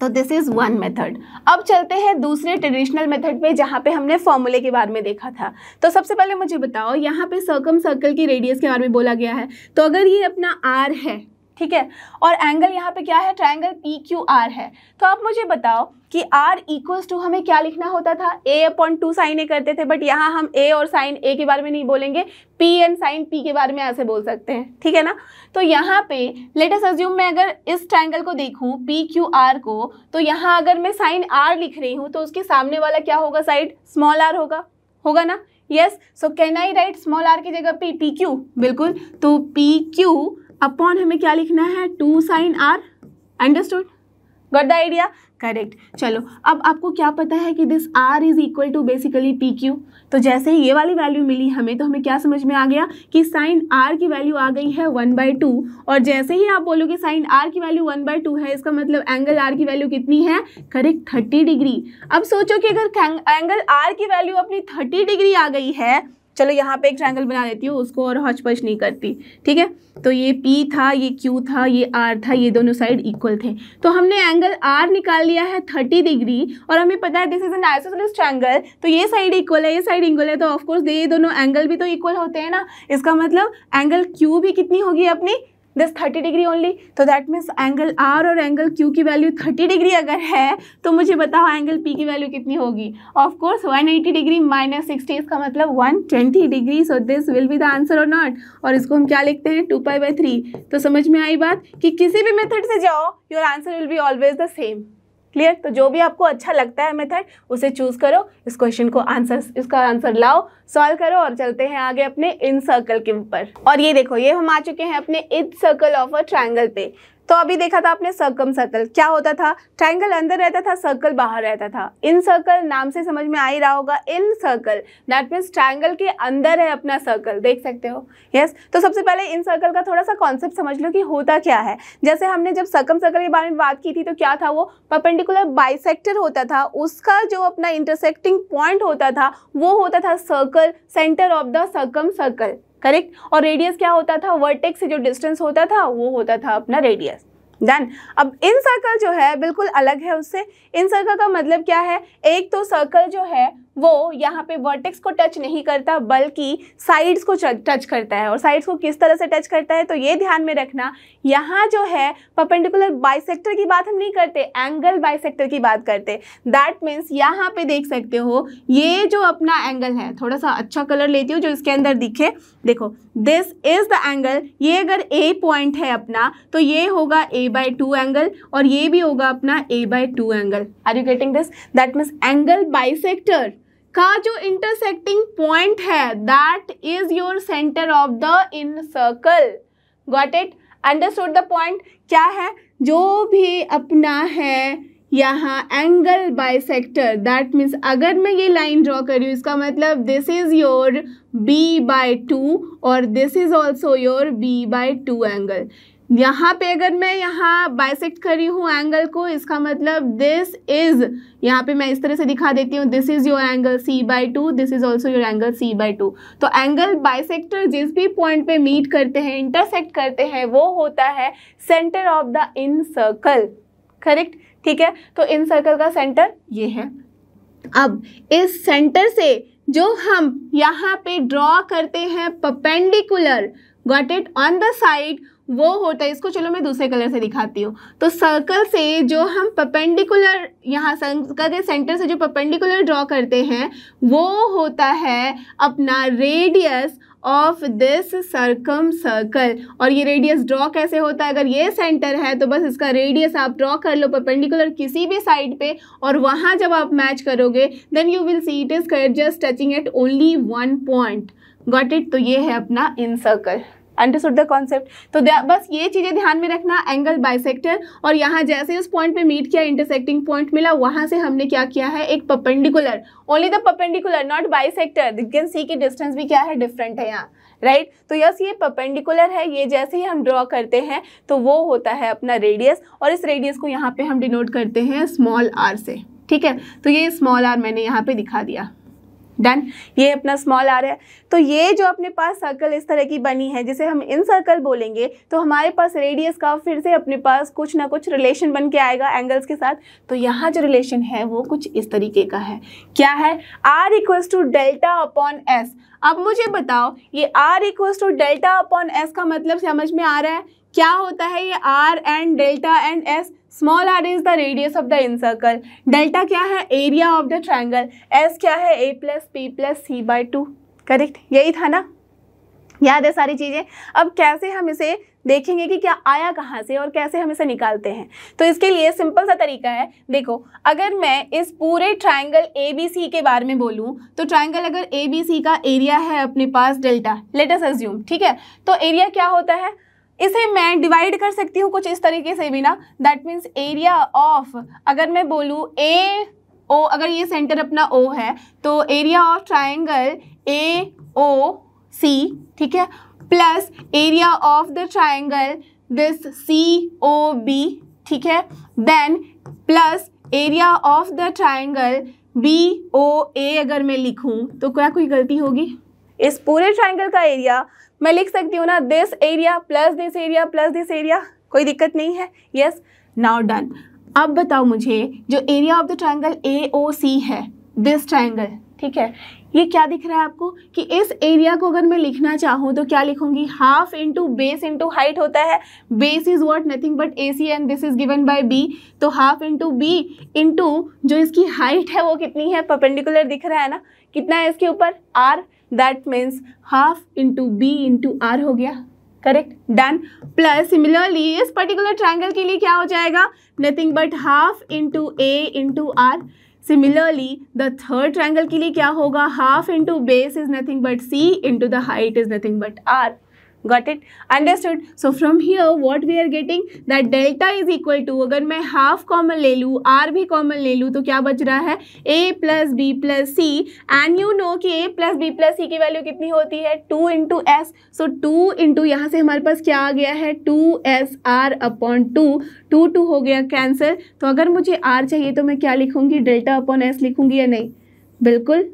A: तो दिस इज़ वन मेथड अब चलते हैं दूसरे ट्रेडिशनल मेथड पे जहाँ पे हमने फॉर्मूले के बारे में देखा था तो सबसे पहले मुझे बताओ यहाँ पे सर्कम सर्कल की रेडियस के बारे में बोला गया है तो अगर ये अपना आर है ठीक है और एंगल यहाँ पे क्या है ट्राइंगल पी क्यू आर है तो आप मुझे बताओ कि आर इक्वल्स टू हमें क्या लिखना होता था A upon two sine A करते थे बट यहाँ हम ए और साइन ए के बारे में नहीं बोलेंगे पी एंड साइन पी के बारे में ऐसे बोल सकते हैं ठीक है ना तो यहाँ पे लेटेस्ट अज्यूम मैं अगर इस ट्राइंगल को देखूँ पी क्यू आर को तो यहाँ अगर मैं साइन आर लिख रही हूँ तो उसके सामने वाला क्या होगा साइड स्मॉल आर होगा होगा ना yes so can I write small R की जगह पे पी क्यू बिल्कुल तो पी क्यू अपॉन हमें क्या लिखना है two sine R understood got the idea correct चलो अब आपको क्या पता है कि this R is equal to basically P Q तो जैसे ही ये वाली वैल्यू मिली हमें तो हमें क्या समझ में आ गया कि साइन आर की वैल्यू आ गई है वन बाई टू और जैसे ही आप बोलोगे साइन आर की वैल्यू वन बाई टू है इसका मतलब एंगल आर की वैल्यू कितनी है करेक्ट थर्टी डिग्री अब सोचो कि अगर एंगल आर की वैल्यू अपनी थर्टी डिग्री आ गई है चलो यहाँ पे एक ट्रायंगल बना देती हूँ उसको और पच नहीं करती ठीक है तो ये P था ये Q था ये R था ये दोनों साइड इक्वल थे तो हमने एंगल R निकाल लिया है थर्टी डिग्री और हमें पता है this is an isosceles triangle तो ये साइड इक्वल है ये साइड इक्वल है तो ऑफकोर्स ये दोनों एंगल भी तो इक्वल होते हैं ना इसका मतलब एंगल क्यू भी कितनी होगी अपनी दिस 30 डिग्री ओनली तो दैट मीन्स एंगल आर और एंगल क्यू की वैल्यू 30 डिग्री अगर है तो मुझे बताओ एंगल पी की वैल्यू कितनी होगी ऑफकोर्स 180 डिग्री माइनस सिक्सटी इसका मतलब 120 degree so this will be the answer और नॉट और इसको हम क्या लिखते हैं टू पाई बाई थ्री तो समझ में आई बात कि किसी भी मेथड से जाओ your answer will be always the same clear तो जो भी आपको अच्छा लगता है मेथड उसे चूज़ करो इस क्वेश्चन को आंसर इसका आंसर लाओ सॉल्व करो और चलते हैं आगे अपने इन सर्कल के ऊपर और ये देखो ये हम आ चुके हैं अपने incircle of a triangle पे तो अभी देखा था आपने सर्कम सर्कल क्या होता था ट्राइंगल अंदर रहता था सर्कल बाहर रहता था इन सर्कल नाम से समझ में आ ही रहा होगा incircle that means triangle के अंदर है अपना सर्कल देख सकते हो यस yes? तो सबसे पहले इन सर्कल का थोड़ा सा कॉन्सेप्ट समझ लो कि होता क्या है जैसे हमने जब सर्कम सर्कल के बारे में बात की थी तो क्या था वो परपेंडिकुलर बाइसेक्टर होता था उसका जो अपना इंटरसेक्टिंग पॉइंट होता था वो होता था circle centre of the circumcircle correct और रेडियस क्या होता था वर्टेक्स से जो डिस्टेंस होता था वो होता था अपना रेडियस डन अब इन सर्कल जो है बिल्कुल अलग है उससे इन सर्कल का मतलब क्या है एक तो सर्कल जो है वो यहाँ पे वर्टेक्स को टच नहीं करता बल्कि साइड्स को टच करता है और साइड्स को किस तरह से टच करता है तो ये ध्यान में रखना यहाँ जो है परपेंडिकुलर बाइसेक्टर की बात हम नहीं करते एंगल बाइसेक्टर की बात करते दैट मीन्स यहाँ पे देख सकते हो ये जो अपना एंगल है थोड़ा सा अच्छा कलर लेती हूँ जो इसके अंदर दिखे देखो दिस इज़ द एंगल ये अगर ए पॉइंट है अपना तो ये होगा ए बाई टू एंगल और ये भी होगा अपना A by two angle are you getting this that means angle bisector का जो इंटरसेक्टिंग पॉइंट है that is your centre of the incircle got it understood the point क्या है जो भी अपना है यहाँ एंगल बाइसेक्टर दैट मीन्स अगर मैं ये लाइन ड्रॉ करी हूँ इसका मतलब this is your B by two और this is also your B by two angle यहाँ पे अगर मैं यहाँ बाइसेक्ट करी हूँ एंगल को इसका मतलब दिस इज यहाँ पे मैं इस तरह से दिखा देती हूँ this is your angle C by two this is also your angle C by two तो एंगल बाइसेक्टर जिस भी पॉइंट पे मीट करते हैं इंटरसेक्ट करते हैं वो होता है centre of the incircle correct ठीक है तो इन सर्कल का सेंटर ये है अब इस सेंटर से जो हम यहाँ पे ड्रॉ करते हैं perpendicular got it on the side वो होता है इसको चलो मैं दूसरे कलर से दिखाती हूँ तो सर्कल से जो हम पपेंडिकुलर यहाँ सर्कल के सेंटर से जो पपेंडिकुलर ड्रॉ करते हैं वो होता है अपना radius of this circumcircle और ये रेडियस ड्रॉ कैसे होता है अगर ये सेंटर है तो बस इसका रेडियस आप ड्रॉ कर लो परपेंडिकुलर किसी भी साइड पे और वहाँ जब आप मैच करोगे then you will see it is कर just touching at only one point got it तो ये है अपना incircle understood the concept तो बस ये चीज़ें ध्यान में रखना एंगल बाइसेक्टर और यहाँ जैसे उस पॉइंट पे मीट किया इंटरसेक्टिंग पॉइंट मिला वहाँ से हमने क्या किया है एक perpendicular only the perpendicular not bisector can see की डिस्टेंस भी क्या है डिफरेंट है यहाँ राइट right? तो यस ये पपेंडिकुलर है ये जैसे ही हम ड्रॉ करते हैं तो वो होता है अपना रेडियस और इस रेडियस को यहाँ पे हम डिनोट करते हैं स्मॉल आर से ठीक है तो ये स्मॉल आर मैंने यहाँ पे दिखा दिया डन ये अपना स्मॉल आर है तो ये जो अपने पास सर्कल इस तरह की बनी है जिसे हम इन सर्कल बोलेंगे तो हमारे पास रेडियस का फिर से अपने पास कुछ ना कुछ रिलेशन बन के आएगा एंगल्स के साथ तो यहाँ जो रिलेशन है वो कुछ इस तरीके का है क्या है R equals to delta upon S अब मुझे बताओ ये R equals to delta upon S का मतलब समझ में आ रहा है क्या होता है ये R and delta and S small R is the radius of the incircle delta क्या है area of the triangle S क्या है A plus P plus C by two correct यही था ना याद है सारी चीज़ें अब कैसे हम इसे देखेंगे कि क्या आया कहाँ से और कैसे हम इसे निकालते हैं तो इसके लिए सिंपल सा तरीका है देखो अगर मैं इस पूरे ट्रायंगल ए बी सी के बारे में बोलूँ तो ट्रायंगल अगर ए बी सी का एरिया है अपने पास डेल्टा लेटस एज्यूम ठीक है तो एरिया क्या होता है इसे मैं डिवाइड कर सकती हूँ कुछ इस तरीके से भी ना दैट मीन्स एरिया ऑफ अगर मैं बोलूँ ए ओ अगर ये सेंटर अपना ओ है तो area of triangle A O C ठीक है plus area of the triangle this C O B ठीक है then plus area of the triangle B O A अगर मैं लिखूँ तो क्या कोई गलती होगी इस पूरे ट्राइंगल का एरिया मैं लिख सकती हूँ ना this area plus this area plus this area कोई दिक्कत नहीं है यस नाउ डन अब बताओ मुझे जो area of the triangle A O C है दिस ट्राइंगल ठीक है ये क्या दिख रहा है आपको कि इस एरिया को अगर मैं लिखना चाहूँ तो क्या लिखूंगी half into base into height होता है base is what nothing but A C and this is given by B तो हाफ इंटू बी इंटू जो इसकी हाइट है वो कितनी है परपेंडिकुलर दिख रहा है ना कितना है इसके ऊपर R that means half into B into R हो गया करेक्ट डन प्लस सिमिलरली इस पर्टिकुलर ट्राइंगल के लिए क्या हो जाएगा nothing but half into A into R similarly the third triangle के लिए क्या होगा half into base is nothing but C into the height is nothing but R got it understood so from here what we are getting that delta is equal to अगर मैं हाफ कॉमन ले लूँ आर भी कॉमन ले लूँ तो क्या बच रहा है A plus B plus C and you know कि A plus B plus C की वैल्यू कितनी होती है two into S so two into यहाँ से हमारे पास क्या आ गया है two S R upon two two two हो गया कैंसिल तो अगर मुझे आर चाहिए तो मैं क्या लिखूँगी डेल्टा अपॉन एस लिखूँगी या नहीं बिल्कुल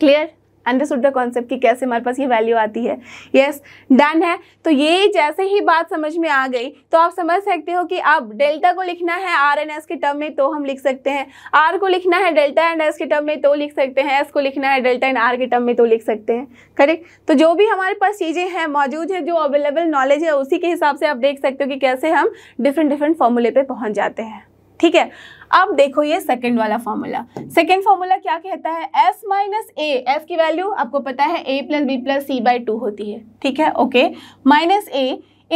A: क्लियर अंडरस्टूड द कॉन्सेप्ट कि कैसे हमारे पास ये वैल्यू आती है यस yes, डन है तो ये जैसे ही बात समझ में आ गई तो आप समझ सकते हो कि अब डेल्टा को लिखना है आर एंड एस के टर्म में तो हम लिख सकते हैं आर को लिखना है डेल्टा एंड एस के टर्म में तो लिख सकते हैं एस को लिखना है डेल्टा एंड आर के टर्म में तो लिख सकते हैं करेक्ट तो जो भी हमारे पास चीज़ें हैं मौजूद है जो अवेलेबल नॉलेज है उसी के हिसाब से आप देख सकते हो कि कैसे हम डिफरेंट डिफरेंट फॉर्मूले पर पहुँच जाते हैं ठीक है अब देखो ये सेकंड वाला फॉर्मूला सेकंड फॉर्मूला क्या कहता है एस माइनस ए एफ की वैल्यू आपको पता है A plus B plus C by two होती है ठीक है okay minus A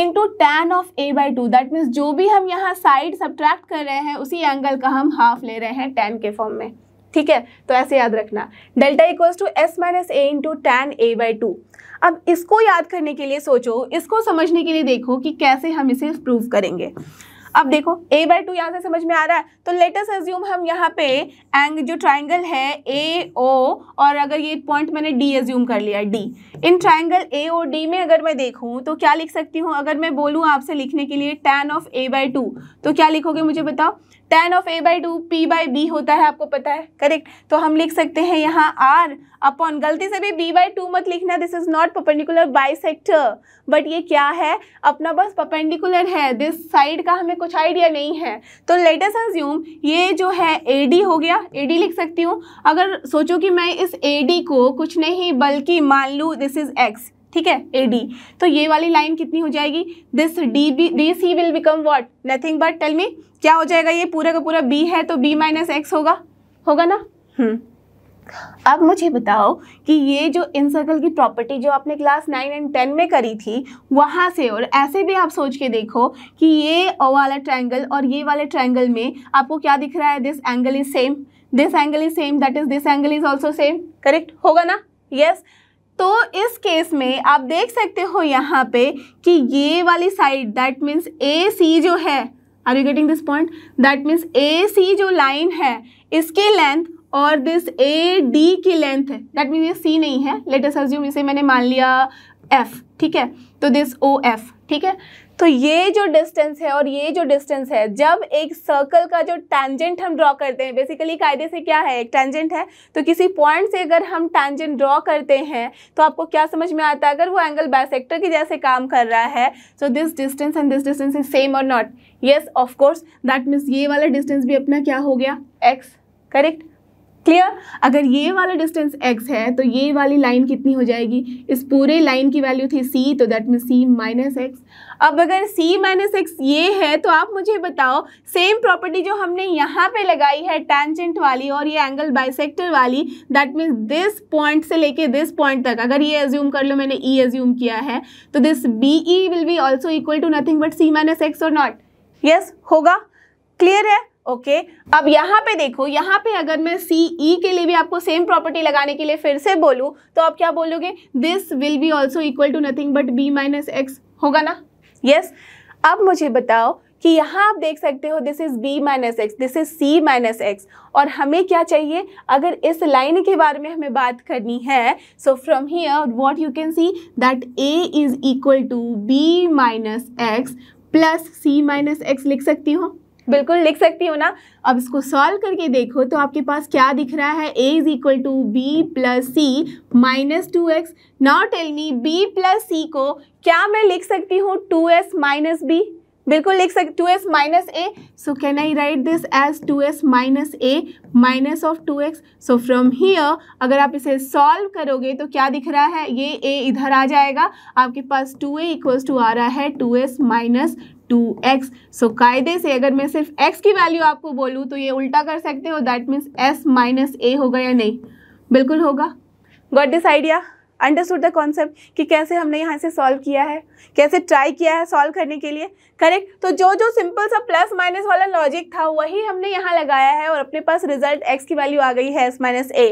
A: into tan of A by two that means जो भी हम यहाँ साइड सब्ट्रैक्ट कर रहे हैं उसी एंगल का हम हाफ ले रहे हैं टेन के फॉर्म में ठीक है तो ऐसे याद रखना delta equals to S minus A into tan A by two अब इसको याद करने के लिए सोचो इसको समझने के लिए देखो कि कैसे हम इसे प्रूव करेंगे अब देखो ए बाई टू यहाँ से समझ में आ रहा है तो लेटेस्ट एज्यूम हम यहाँ पे एंग जो ट्राइंगल है ए ओ और अगर ये पॉइंट मैंने डी एज्यूम कर लिया डी इन ट्राइंगल ए और डी में अगर मैं देखूँ तो क्या लिख सकती हूँ अगर मैं बोलूँ आपसे लिखने के लिए tan of A by two तो क्या लिखोगे मुझे बताओ tan of A by two P by B होता है आपको पता है करेक्ट तो हम लिख सकते हैं यहाँ आर अपॉन गलती से भी बी बाई टू मत लिखना this is not perpendicular bisector but ये क्या है अपना बस पपेंडिकुलर है दिस साइड का हमें कुछ आइडिया नहीं है तो लेटेस एज्यूम ये जो है ए डी हो गया ए डी लिख सकती हूँ अगर सोचो कि मैं इस ए डी को कुछ नहीं बल्कि मान लूँ दिस दिस इज एक्स ठीक है ए डी तो ये वाली लाइन कितनी हो जाएगी this D B D C will become what nothing but tell me क्या हो जाएगा ये पूरा का पूरा बी है तो बी माइनस एक्स होगा होगा ना हम्म अब मुझे बताओ कि ये जो इन सर्कल की प्रॉपर्टी जो आपने क्लास नाइन एंड टेन में करी थी वहाँ से और ऐसे भी आप सोच के देखो कि ये वाला ट्रायंगल और ये वाले ट्रायंगल में आपको क्या दिख रहा है this angle is same this angle is same that is this angle is also same correct होगा ना यस yes? तो इस केस में आप देख सकते हो यहाँ पे कि ये वाली side that means A C जो है are you getting this point that means A C जो लाइन है इसकी लेंथ और दिस ए डी की लेंथ है दैट मीन ये सी नहीं है लेटेस्ट अज्यूम इसे मैंने मान लिया एफ ठीक है तो दिस ओ एफ ठीक है तो ये जो डिस्टेंस है और ये जो डिस्टेंस है जब एक सर्कल का जो टेंजेंट हम ड्रॉ करते हैं बेसिकली कायदे से क्या है एक टेंजेंट है तो किसी पॉइंट से अगर हम टैंजेंट ड्रॉ करते हैं तो आपको क्या समझ में आता है अगर वो एंगल बायसेक्टर की जैसे काम कर रहा है so this distance and this distance is same और not yes of course that means ये वाला डिस्टेंस भी अपना क्या हो गया एक्स करेक्ट क्लियर अगर ये वाला डिस्टेंस x है तो ये वाली लाइन कितनी हो जाएगी इस पूरे लाइन की वैल्यू थी c तो that mean c minus X अब अगर c माइनस एक्स ये है तो आप मुझे बताओ सेम प्रॉपर्टी जो हमने यहाँ पे लगाई है टेंजेंट वाली और ये एंगल बाइसेक्टर वाली दैट मीन्स दिस पॉइंट से लेके दिस पॉइंट तक अगर ये एज्यूम कर लो मैंने ई e एज्यूम किया है तो this B E will be also equal to nothing but C minus X और नॉट यस होगा क्लियर है ओके okay. अब यहाँ पे देखो यहाँ पे अगर मैं सी ई e के लिए भी आपको सेम प्रॉपर्टी लगाने के लिए फिर से बोलूँ तो आप क्या बोलोगे this will be also equal to nothing but B minus X होगा ना यस yes. अब मुझे बताओ कि यहाँ आप देख सकते हो this is B minus X this is C minus X और हमें क्या चाहिए अगर इस लाइन के बारे में हमें बात करनी है so from here what you can see that A is equal to B minus X plus C minus X लिख सकती हूँ बिल्कुल लिख सकती हूँ ना अब इसको सॉल्व करके देखो तो आपके पास क्या दिख रहा है A is equal to B plus C minus two X now tell me B plus C को क्या मैं लिख सकती हूँ टू एस माइनस बी बिल्कुल लिख सकती two S minus A so can I write this as two S minus A minus of two X so from here अगर आप इसे सॉल्व करोगे तो क्या दिख रहा है ये ए इधर आ जाएगा आपके पास टू ए इक्वल्स टू आ रहा है two S minus two X so कायदे से अगर मैं सिर्फ एक्स की वैल्यू आपको बोलूँ तो ये उल्टा कर सकते हो that means S minus A होगा या नहीं बिल्कुल होगा got this idea understood the concept कि कैसे हमने यहाँ से सॉल्व किया है कैसे ट्राई किया है सॉल्व करने के लिए करेक्ट तो जो जो सिंपल सा प्लस माइनस वाला लॉजिक था वही हमने यहाँ लगाया है और अपने पास रिजल्ट एक्स की वैल्यू आ गई है एस माइनस ए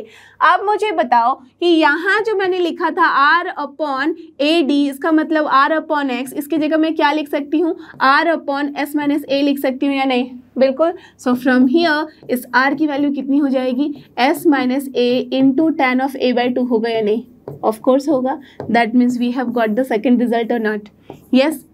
A: अब मुझे बताओ कि यहाँ जो मैंने लिखा था आर अपॉन ए डी इसका मतलब आर अपॉन एक्स इसकी जगह मैं क्या लिख सकती हूँ R upon S minus A लिख सकती हूँ या नहीं बिल्कुल सो फ्रॉम हियर इस आर की वैल्यू कितनी हो जाएगी S minus A into tan of A by two होगा या नहीं ऑफ कोर्स होगा that means we have got the second result और not yes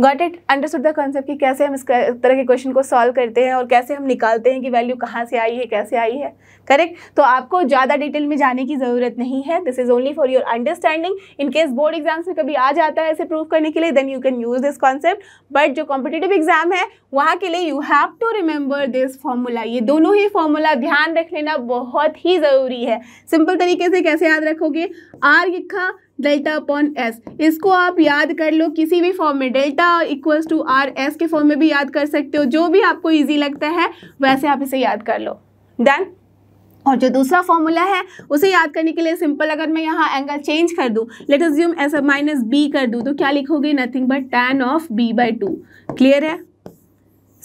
A: got it understood the concept कि कैसे हम इस तरह के क्वेश्चन को सॉल्व करते हैं और कैसे हम निकालते हैं कि वैल्यू कहाँ से आई है कैसे आई है करेक्ट तो आपको ज़्यादा डिटेल में जाने की ज़रूरत नहीं है this is only for your understanding in case board exams में कभी आ जाता है इसे प्रूव करने के लिए then you can use this concept but जो कॉम्पिटेटिव एग्जाम है वहाँ के लिए you have to remember this formula ये दोनों ही फॉर्मूला ध्यान रख लेना बहुत ही ज़रूरी है सिंपल तरीके से कैसे याद रखोगे आर लिखा डेल्टा अपॉन एस इसको आप याद कर लो किसी भी फॉर्म में delta equals to R S के फॉर्म में भी याद कर सकते हो जो भी आपको ईजी लगता है वैसे आप इसे याद कर लो डन और जो दूसरा फॉर्मूला है उसे याद करने के लिए सिंपल अगर मैं यहाँ एंगल चेंज कर दूँ let assume S minus B कर दूँ तो क्या लिखोगे nothing but tan of B by two clear है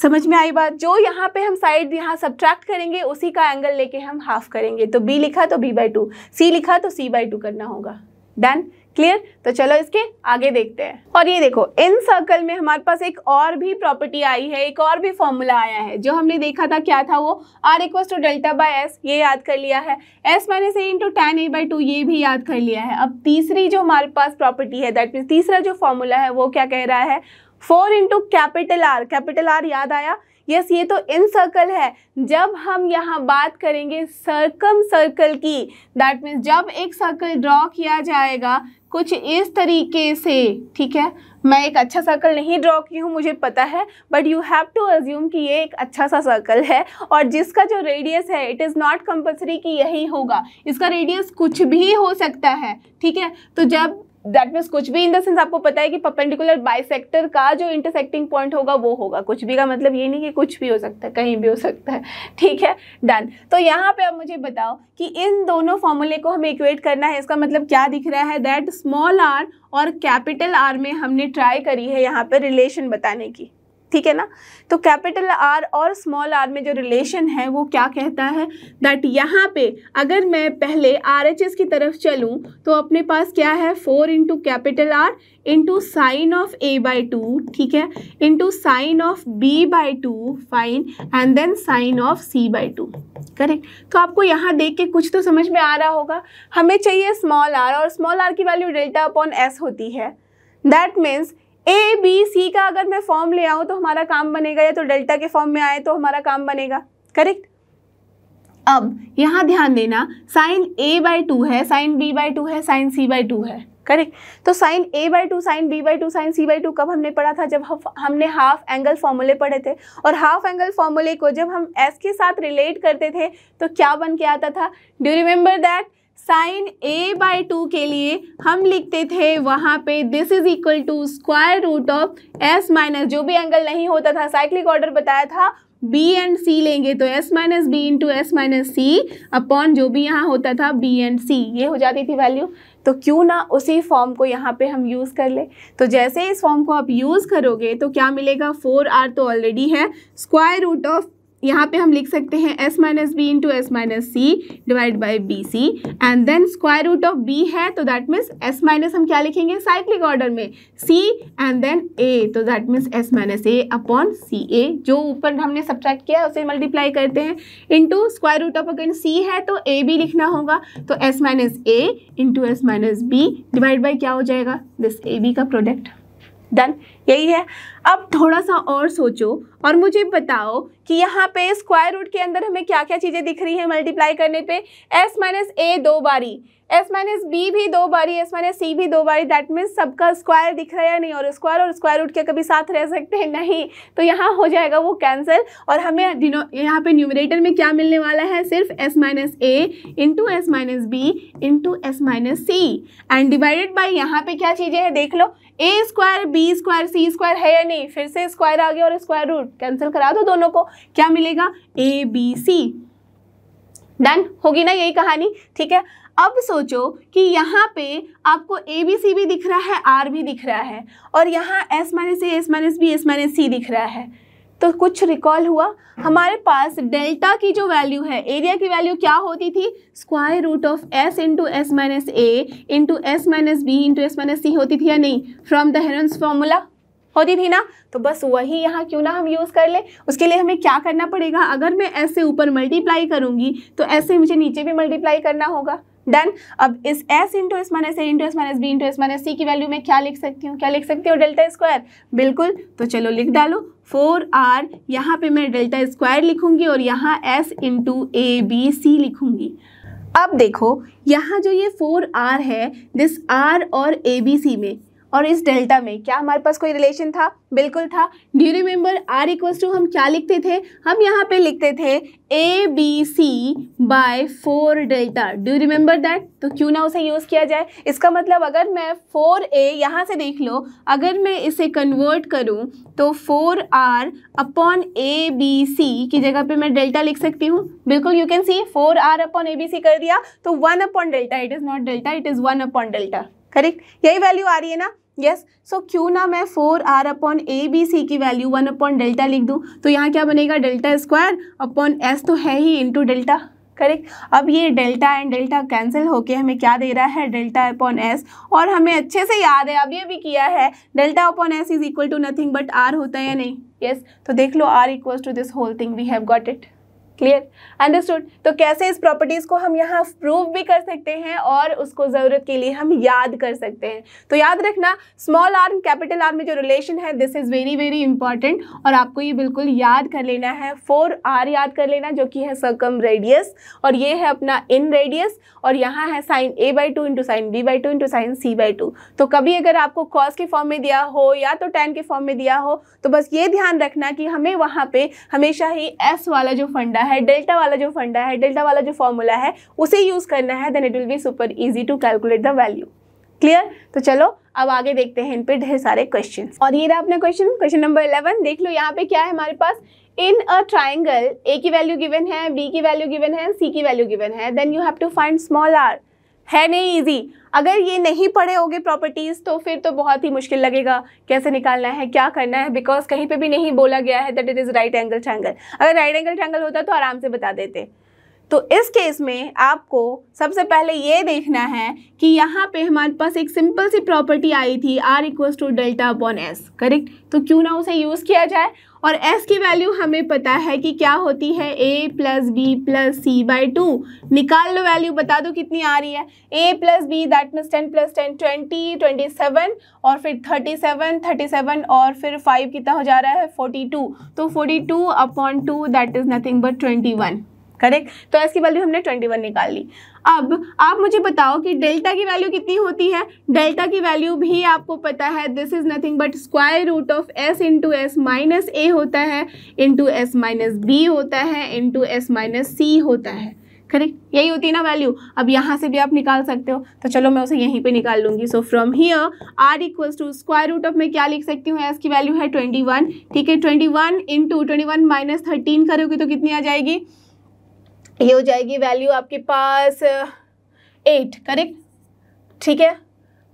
A: समझ में आई बात जो यहाँ पे हम साइड यहाँ सब्ट्रैक्ट करेंगे उसी का एंगल लेके हम हाफ करेंगे तो बी लिखा तो बी बाई टू सी लिखा तो सी बाई टू करना होगा डन क्लियर तो चलो इसके आगे देखते हैं और ये देखो इन सर्कल में हमारे पास एक और भी प्रॉपर्टी आई है एक और भी फॉर्मूला आया है जो हमने देखा था क्या था वो R equal to delta by S ये याद कर लिया है S minus A into tan A by two ये भी याद कर लिया है अब तीसरी जो हमारे पास प्रॉपर्टी है दैट मीन्स तीसरा जो फॉर्मूला है वो क्या कह रहा है four into capital R capital R याद आया यस ये तो इन सर्कल है जब हम यहाँ बात करेंगे सर्कम सर्कल की दैट मीन्स जब एक सर्कल ड्रॉ किया जाएगा कुछ इस तरीके से ठीक है मैं एक अच्छा सर्कल नहीं ड्रॉ की हूँ मुझे पता है but you have to assume कि ये एक अच्छा सा सर्कल है और जिसका जो रेडियस है इट इज़ नॉट कंपल्सरी कि यही होगा इसका रेडियस कुछ भी हो सकता है ठीक है तो जब दैट मीन्स कुछ भी इन द सेंस आपको पता है कि परपेंडिकुलर बाइसेक्टर का जो इंटरसेक्टिंग पॉइंट होगा वो होगा कुछ भी का मतलब ये नहीं कि कुछ भी हो सकता है कहीं भी हो सकता है ठीक है डन तो यहाँ पे आप मुझे बताओ कि इन दोनों फॉर्मूले को हमें इक्वेट करना है इसका मतलब क्या दिख रहा है दैट स्मॉल आर और कैपिटल आर में हमने ट्राई करी है यहाँ पर रिलेशन बताने की ठीक है ना तो कैपिटल आर और स्मॉल आर में जो रिलेशन है वो क्या कहता है दैट यहाँ पे अगर मैं पहले आर एच एस की तरफ चलूँ तो अपने पास क्या है four into capital R into sine of A by two ठीक है into sine of B by two fine and then sine of C by two correct तो आपको यहाँ देख के कुछ तो समझ में आ रहा होगा हमें चाहिए स्मॉल आर और स्मॉल आर की वैल्यू डेल्टा अपॉन एस होती है that means A B C का अगर मैं फॉर्म ले आऊँ तो हमारा काम बनेगा या तो डेल्टा के फॉर्म में आए तो हमारा काम बनेगा करेक्ट अब यहाँ ध्यान देना साइन ए बाई टू है साइन बी बाई टू है साइन सी बाई टू है करेक्ट तो sine A by two sine B by two sine C by two कब हमने पढ़ा था जब हम हमने हाफ एंगल फॉर्मूले पढ़े थे और हाफ एंगल फॉर्मूले को जब हम एस के साथ रिलेट करते थे तो क्या बन के आता था do remember that sine A by two के लिए हम लिखते थे वहाँ पे this is equal to square root of S minus जो भी एंगल नहीं होता था साइक्लिक ऑर्डर बताया था बी एंड सी लेंगे तो S minus B into S minus C upon जो भी यहाँ होता था बी एंड सी ये हो जाती थी वैल्यू तो क्यों ना उसी फॉर्म को यहाँ पे हम यूज़ कर ले तो जैसे इस फॉर्म को आप यूज़ करोगे तो क्या मिलेगा फोर आर तो ऑलरेडी है स्क्वायर रूट ऑफ यहाँ पे हम लिख सकते हैं s minus B into S minus C divide by B C and then square root of b है तो दैट मीन्स s माइनस हम क्या लिखेंगे साइक्लिक ऑर्डर में c एंड देन a तो that means s minus A upon C A जो ऊपर हमने सब्ट्रैक्ट किया है उसे मल्टीप्लाई करते हैं into square root of again c है तो a भी लिखना होगा तो s minus A into S minus B divide by क्या हो जाएगा दिस ए बी का प्रोडक्ट डन यही है अब थोड़ा सा और सोचो और मुझे बताओ कि यहाँ पे स्क्वायर रूट के अंदर हमें क्या क्या चीज़ें दिख रही हैं मल्टीप्लाई करने पे s माइनस ए दो बारी s माइनस बी भी दो बारी s माइनस सी भी दो बारी दैट मीन्स सबका स्क्वायर दिख रहा है या नहीं और स्क्वायर और स्क्वायर रूट के कभी साथ रह सकते हैं नहीं तो यहाँ हो जाएगा वो कैंसिल और हमें डिनो यहाँ पे न्यूमिनेटर में क्या मिलने वाला है सिर्फ s minus A into S minus B into S minus C and divided by यहाँ पे क्या चीज़ें हैं देख लो A square B square C square है या नहीं फिर से स्क्वायर आ गया और स्क्वायर रूट कैंसिल करा दो दोनों को क्या मिलेगा ए बी सी डन होगी ना यही कहानी ठीक है अब सोचो कि यहाँ पे आपको ए बी सी भी दिख रहा है आर भी दिख रहा है और यहाँ S minus A S minus B S minus C दिख रहा है तो कुछ रिकॉल हुआ हमारे पास डेल्टा की जो वैल्यू है एरिया की वैल्यू क्या होती थी square root of S into S minus A into S minus B into S minus C होती थी या नहीं फ्रॉम द हेरन्स फॉर्मूला होती थी ना तो बस वही यहाँ क्यों ना हम यूज़ कर ले उसके लिए हमें क्या करना पड़ेगा अगर मैं ऐसे ऊपर मल्टीप्लाई करूँगी तो ऐसे मुझे नीचे भी मल्टीप्लाई करना होगा डन अब इस S into S minus A into S minus B into S minus C की वैल्यू में क्या लिख सकती हूँ क्या लिख सकती हूँ डेल्टा स्क्वायर बिल्कुल तो चलो लिख डालो फोर आर यहाँ पे मैं डेल्टा स्क्वायर लिखूंगी और यहाँ S into A B C लिखूंगी अब देखो यहाँ जो ये फोर आर है दिस आर और ए बी सी में और इस डेल्टा में क्या हमारे पास कोई रिलेशन था बिल्कुल था do remember R equal to हम क्या लिखते थे हम यहाँ पे लिखते थे A B C by four delta do remember that तो क्यों ना उसे यूज़ किया जाए इसका मतलब अगर मैं फोर ए यहाँ से देख लो अगर मैं इसे कन्वर्ट करूँ तो four R upon A B C की जगह पे मैं डेल्टा लिख सकती हूँ बिल्कुल you can see four R upon A B C कर दिया तो one upon delta it is not delta it is one upon delta correct यही वैल्यू आ रही है ना यस सो क्यों ना मैं four R upon A B C की वैल्यू वन अपॉन डेल्टा लिख दूँ तो यहाँ क्या बनेगा डेल्टा स्क्वायर अपॉन एस तो है ही इंटू डेल्टा करेक्ट अब ये डेल्टा एंड डेल्टा कैंसिल होके हमें क्या दे रहा है डेल्टा अपॉन एस और हमें अच्छे से याद है अब ये भी किया है delta upon S is equal to nothing but R होता है या नहीं यस yes. तो देख लो R equal to this whole thing we have got it clear understood तो कैसे इस प्रॉपर्टीज़ को हम यहाँ प्रूव भी कर सकते हैं और उसको ज़रूरत के लिए हम याद कर सकते हैं तो याद रखना स्मॉल आर्म कैपिटल आर्म में जो रिलेशन है this is very very important और आपको ये बिल्कुल याद कर लेना है फोर आर याद कर लेना जो कि है सकम रेडियस और ये है अपना इन रेडियस और यहाँ है sine A by two into sine B by two into sine C by two तो कभी अगर आपको कॉस के फॉर्म में दिया हो या तो टेन के फॉर्म में दिया हो तो बस ये ध्यान रखना कि हमें वहाँ पर हमेशा ही एस वाला जो फंडा है डेल्टा वाला जो फंडा है डेल्टा वाला जो फॉर्मूला है उसे यूज़ करना है then it will be super easy to calculate the value clear तो चलो अब आगे देखते हैं इन पे ढेर सारे क्वेश्चन और ये रहा अपना क्वेश्चन क्वेश्चन नंबर इलेवन देख लो यहाँ पे क्या है हमारे पास इन अ ट्राइंगल ए की वैल्यू गिवन है बी की वैल्यू गिवन है सी की वैल्यू गिवन है then you have to find small R है नहीं इजी अगर ये नहीं पढ़े होगे प्रॉपर्टीज़ तो फिर तो बहुत ही मुश्किल लगेगा कैसे निकालना है क्या करना है बिकॉज कहीं पे भी नहीं बोला गया है that it is right angle triangle अगर राइट एंगल ट्रैंगल होता तो आराम से बता देते तो इस केस में आपको सबसे पहले ये देखना है कि यहाँ पे हमारे पास एक सिंपल सी प्रॉपर्टी आई थी R equals to delta upon S correct तो क्यों ना उसे यूज़ किया जाए और एस की वैल्यू हमें पता है कि क्या होती है A plus B plus C by two निकाल लो वैल्यू बता दो कितनी आ रही है A plus B that means ten plus ten twenty twenty seven और फिर थर्टी सेवन थर्टी सेवन और फिर फाइव कितना हो जा रहा है फोर्टी टू तो forty two upon two that is nothing but twenty one correct तो एस की वैल्यू हमने 21 निकाल ली अब आप मुझे बताओ कि डेल्टा की वैल्यू कितनी होती है डेल्टा की वैल्यू भी आपको पता है this is nothing but square root of S into S minus A होता है इंटू एस माइनस बी होता है इंटू एस माइनस सी होता है करेक्ट यही होती है ना वैल्यू अब यहाँ से भी आप निकाल सकते हो तो चलो मैं उसे यहीं पे निकाल लूँगी so from here R equals to square root of मैं क्या लिख सकती हूँ एस की वैल्यू है ट्वेंटी वन ठीक है twenty one into twenty one minus thirteen करोगे तो कितनी आ जाएगी ये हो जाएगी वैल्यू आपके पास एट uh, करेक्ट ठीक है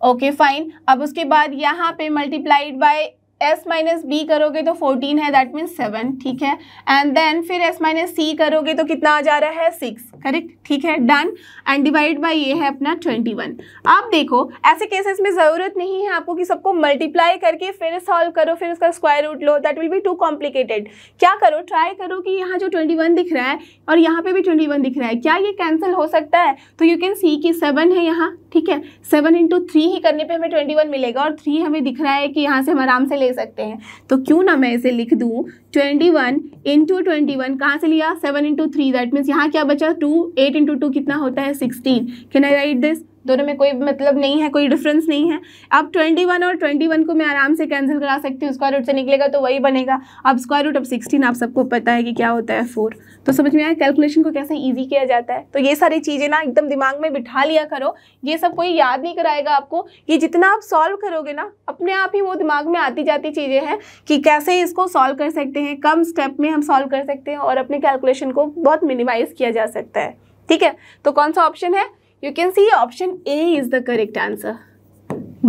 A: ओके फाइन अब उसके बाद यहाँ पे multiplied by S minus B करोगे तो फोर्टीन है दैट मीन्स सेवन ठीक है एंड देन फिर एस माइनस सी करोगे तो कितना आ जा रहा है सिक्स करेक्ट ठीक है डन एंड डिवाइड बाई ये है अपना ट्वेंटी वन आप देखो ऐसे केसेस में ज़रूरत नहीं है आपको कि सबको मल्टीप्लाई करके फिर सॉल्व करो फिर उसका स्क्वायर रूट लो that will be too complicated क्या करो ट्राई करो कि यहाँ जो ट्वेंटी वन दिख रहा है और यहाँ पे भी ट्वेंटी वन दिख रहा है क्या ये कैंसिल हो सकता है तो यू कैन सी कि सेवन है यहाँ ठीक है सेवन इंटू थ्री ही करने पर हमें ट्वेंटी वन मिलेगा और थ्री हमें दिख रहा है कि यहाँ से हम आराम से ले सकते हैं तो क्यों ना मैं इसे लिख दूँ twenty one into twenty one कहाँ से लिया seven into three that means यहाँ क्या बचा टू एट इंटू टू कितना होता है sixteen can I write this दोनों में कोई मतलब नहीं है कोई डिफरेंस नहीं है अब 21 और 21 को मैं आराम से कैंसिल करा सकती हूँ स्क्वायर रूट से निकलेगा तो वही बनेगा अब स्क्वायर रूट अब 16 आप सबको पता है कि क्या होता है फोर तो समझ में आया कैलकुलेशन को कैसे ईजी किया जाता है तो ये सारी चीज़ें ना एकदम दिमाग में बिठा लिया करो ये सब कोई याद नहीं कराएगा आपको ये जितना आप सॉल्व करोगे ना अपने आप ही वो दिमाग में आती जाती चीज़ें हैं कि कैसे इसको सॉल्व कर सकते हैं कम स्टेप में हम सॉल्व कर सकते हैं और अपने कैलकुलेशन को बहुत मिनिमाइज़ किया जा सकता है ठीक है तो कौन सा ऑप्शन है you can see option A is the correct answer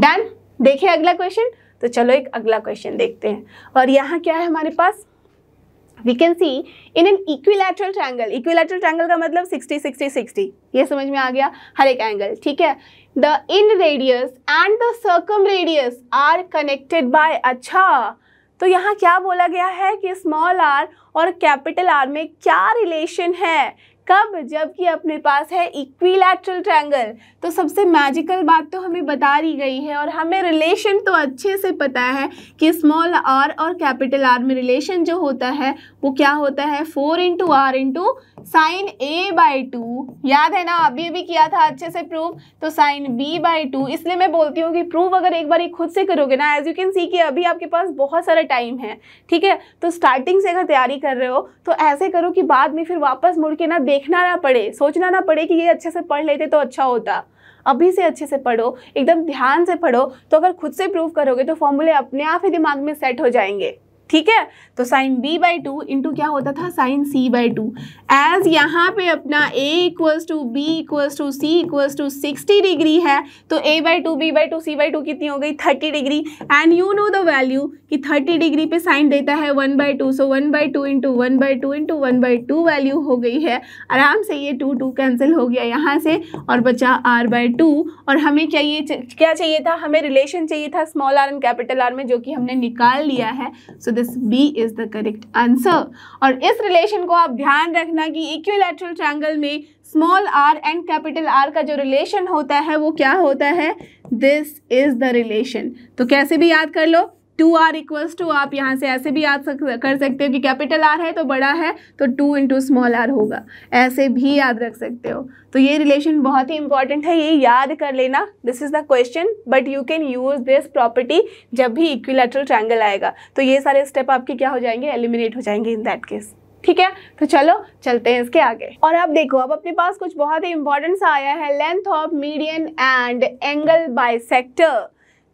A: done देखें अगला क्वेश्चन तो चलो एक अगला क्वेश्चन देखते हैं और यहाँ क्या है हमारे पास we can see in an equilateral triangle equilateral triangle का मतलब 60 60 60 ये समझ में आ गया हर एक एंगल ठीक है the inradius and the circumradius are connected by अच्छा तो यहाँ क्या बोला गया है कि स्मॉल आर और कैपिटल आर में क्या रिलेशन है कब जबकि अपने पास है इक्विलैटरल ट्रायंगल तो सबसे मैजिकल बात तो हमें बता दी गई है और हमें रिलेशन तो अच्छे से पता है कि स्मॉल आर और कैपिटल आर में रिलेशन जो होता है वो क्या होता है four into R into sine A by two याद है ना अभी अभी किया था अच्छे से प्रूव तो साइन बी बाई टू इसलिए मैं बोलती हूँ कि प्रूव अगर एक बार खुद से करोगे ना एज यू कैन सी कि अभी आपके पास बहुत सारा टाइम है ठीक है तो स्टार्टिंग से अगर तैयारी कर रहे हो तो ऐसे करो कि बाद में फिर वापस मुड़ के ना देखना ना पड़े सोचना ना पड़े कि ये अच्छे से पढ़ लेते तो अच्छा होता अभी से अच्छे से पढ़ो एकदम ध्यान से पढ़ो तो अगर खुद से प्रूव करोगे तो फॉर्मूले अपने आप ही दिमाग में सेट हो जाएंगे ठीक है तो sine B by two into क्या होता था sine C by two as यहाँ पे अपना A equals to B equals to C equals to sixty degree है तो A by two B by two C by two कितनी हो गई thirty degree and you know the value कि थर्टी डिग्री पे साइन देता है one by two so one by two into one by two into one by two value हो गई है आराम से ये टू टू कैंसिल हो गया यहाँ से और बचा आर बाई टू और हमें चाहिए क्या चाहिए था हमें रिलेशन चाहिए था small R and capital R में जो कि हमने निकाल लिया है so this B is the correct answer और इस रिलेशन को आप ध्यान रखना कि इक्विलेट्रल ट्रायंगल में small R and capital R का जो रिलेशन होता है वो क्या होता है दिस इज द रिलेशन तो कैसे भी याद कर लो टू आर इक्वल्स टू आप यहाँ से ऐसे भी याद सक, कर सकते हो कि कैपिटल आर है तो बड़ा है तो टू इंटू स्मॉल आर होगा ऐसे भी याद रख सकते हो तो ये रिलेशन बहुत ही इंपॉर्टेंट है ये याद कर लेना this is the question but you can use this property जब भी इक्विलेटरल ट्रैंगल आएगा तो ये सारे स्टेप आपके क्या हो जाएंगे एलिमिनेट हो जाएंगे इन दैट केस ठीक है तो चलो चलते हैं इसके आगे और अब देखो अब अपने पास कुछ बहुत ही इंपॉर्टेंट सा आया है length of median and angle by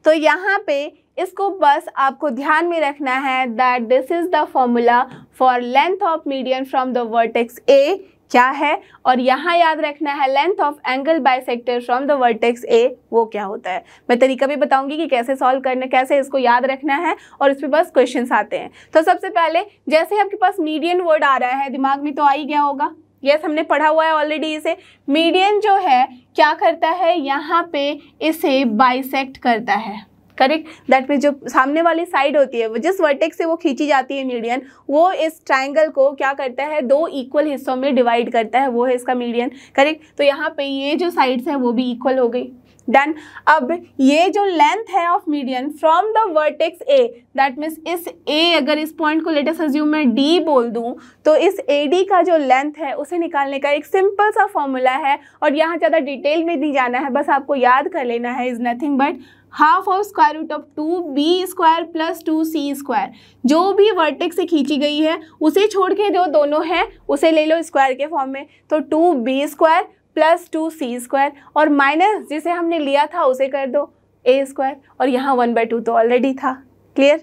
A: तो यहाँ पे इसको बस आपको ध्यान में रखना है that this is the formula for length of medium from the vertex A क्या है और यहाँ याद रखना है length of angle bisector from the vertex A वो क्या होता है मैं तरीका भी बताऊंगी कि कैसे सॉल्व करना कैसे इसको याद रखना है और इस पर बस क्वेश्चन आते हैं तो सबसे पहले जैसे आपके पास मीडियन वर्ड आ रहा है दिमाग में तो आ ही गया होगा यस yes, हमने पढ़ा हुआ है ऑलरेडी इसे मीडियन जो है क्या करता है यहाँ पे इसे बाइसेक्ट करता है करेक्ट दैट मीन जो सामने वाली साइड होती है जिस वर्टेक्स से वो खींची जाती है मीडियन वो इस ट्राइंगल को क्या करता है दो इक्वल हिस्सों में डिवाइड करता है वो है इसका मीडियन करेक्ट तो यहाँ पे ये जो साइड्स हैं वो भी इक्वल हो गई डन अब ये जो लेंथ है of median from the vertex A that means इस ए अगर इस पॉइंट को लेटेस्ट अज्यूम मैं डी बोल दूं तो इस ए डी का जो लेंथ है उसे निकालने का एक सिंपल सा फॉर्मूला है और यहाँ ज़्यादा डिटेल में नहीं जाना है बस आपको याद कर लेना है is nothing but half of square root of two B square plus two C square जो भी वर्टेक्स से खींची गई है उसे छोड़ के जो दोनों हैं उसे ले लो स्क्वायर के फॉर्म में तो two B square plus two C square और माइनस जिसे हमने लिया था उसे कर दो ए स्क्वायर और यहाँ वन बाई टू तो ऑलरेडी था क्लियर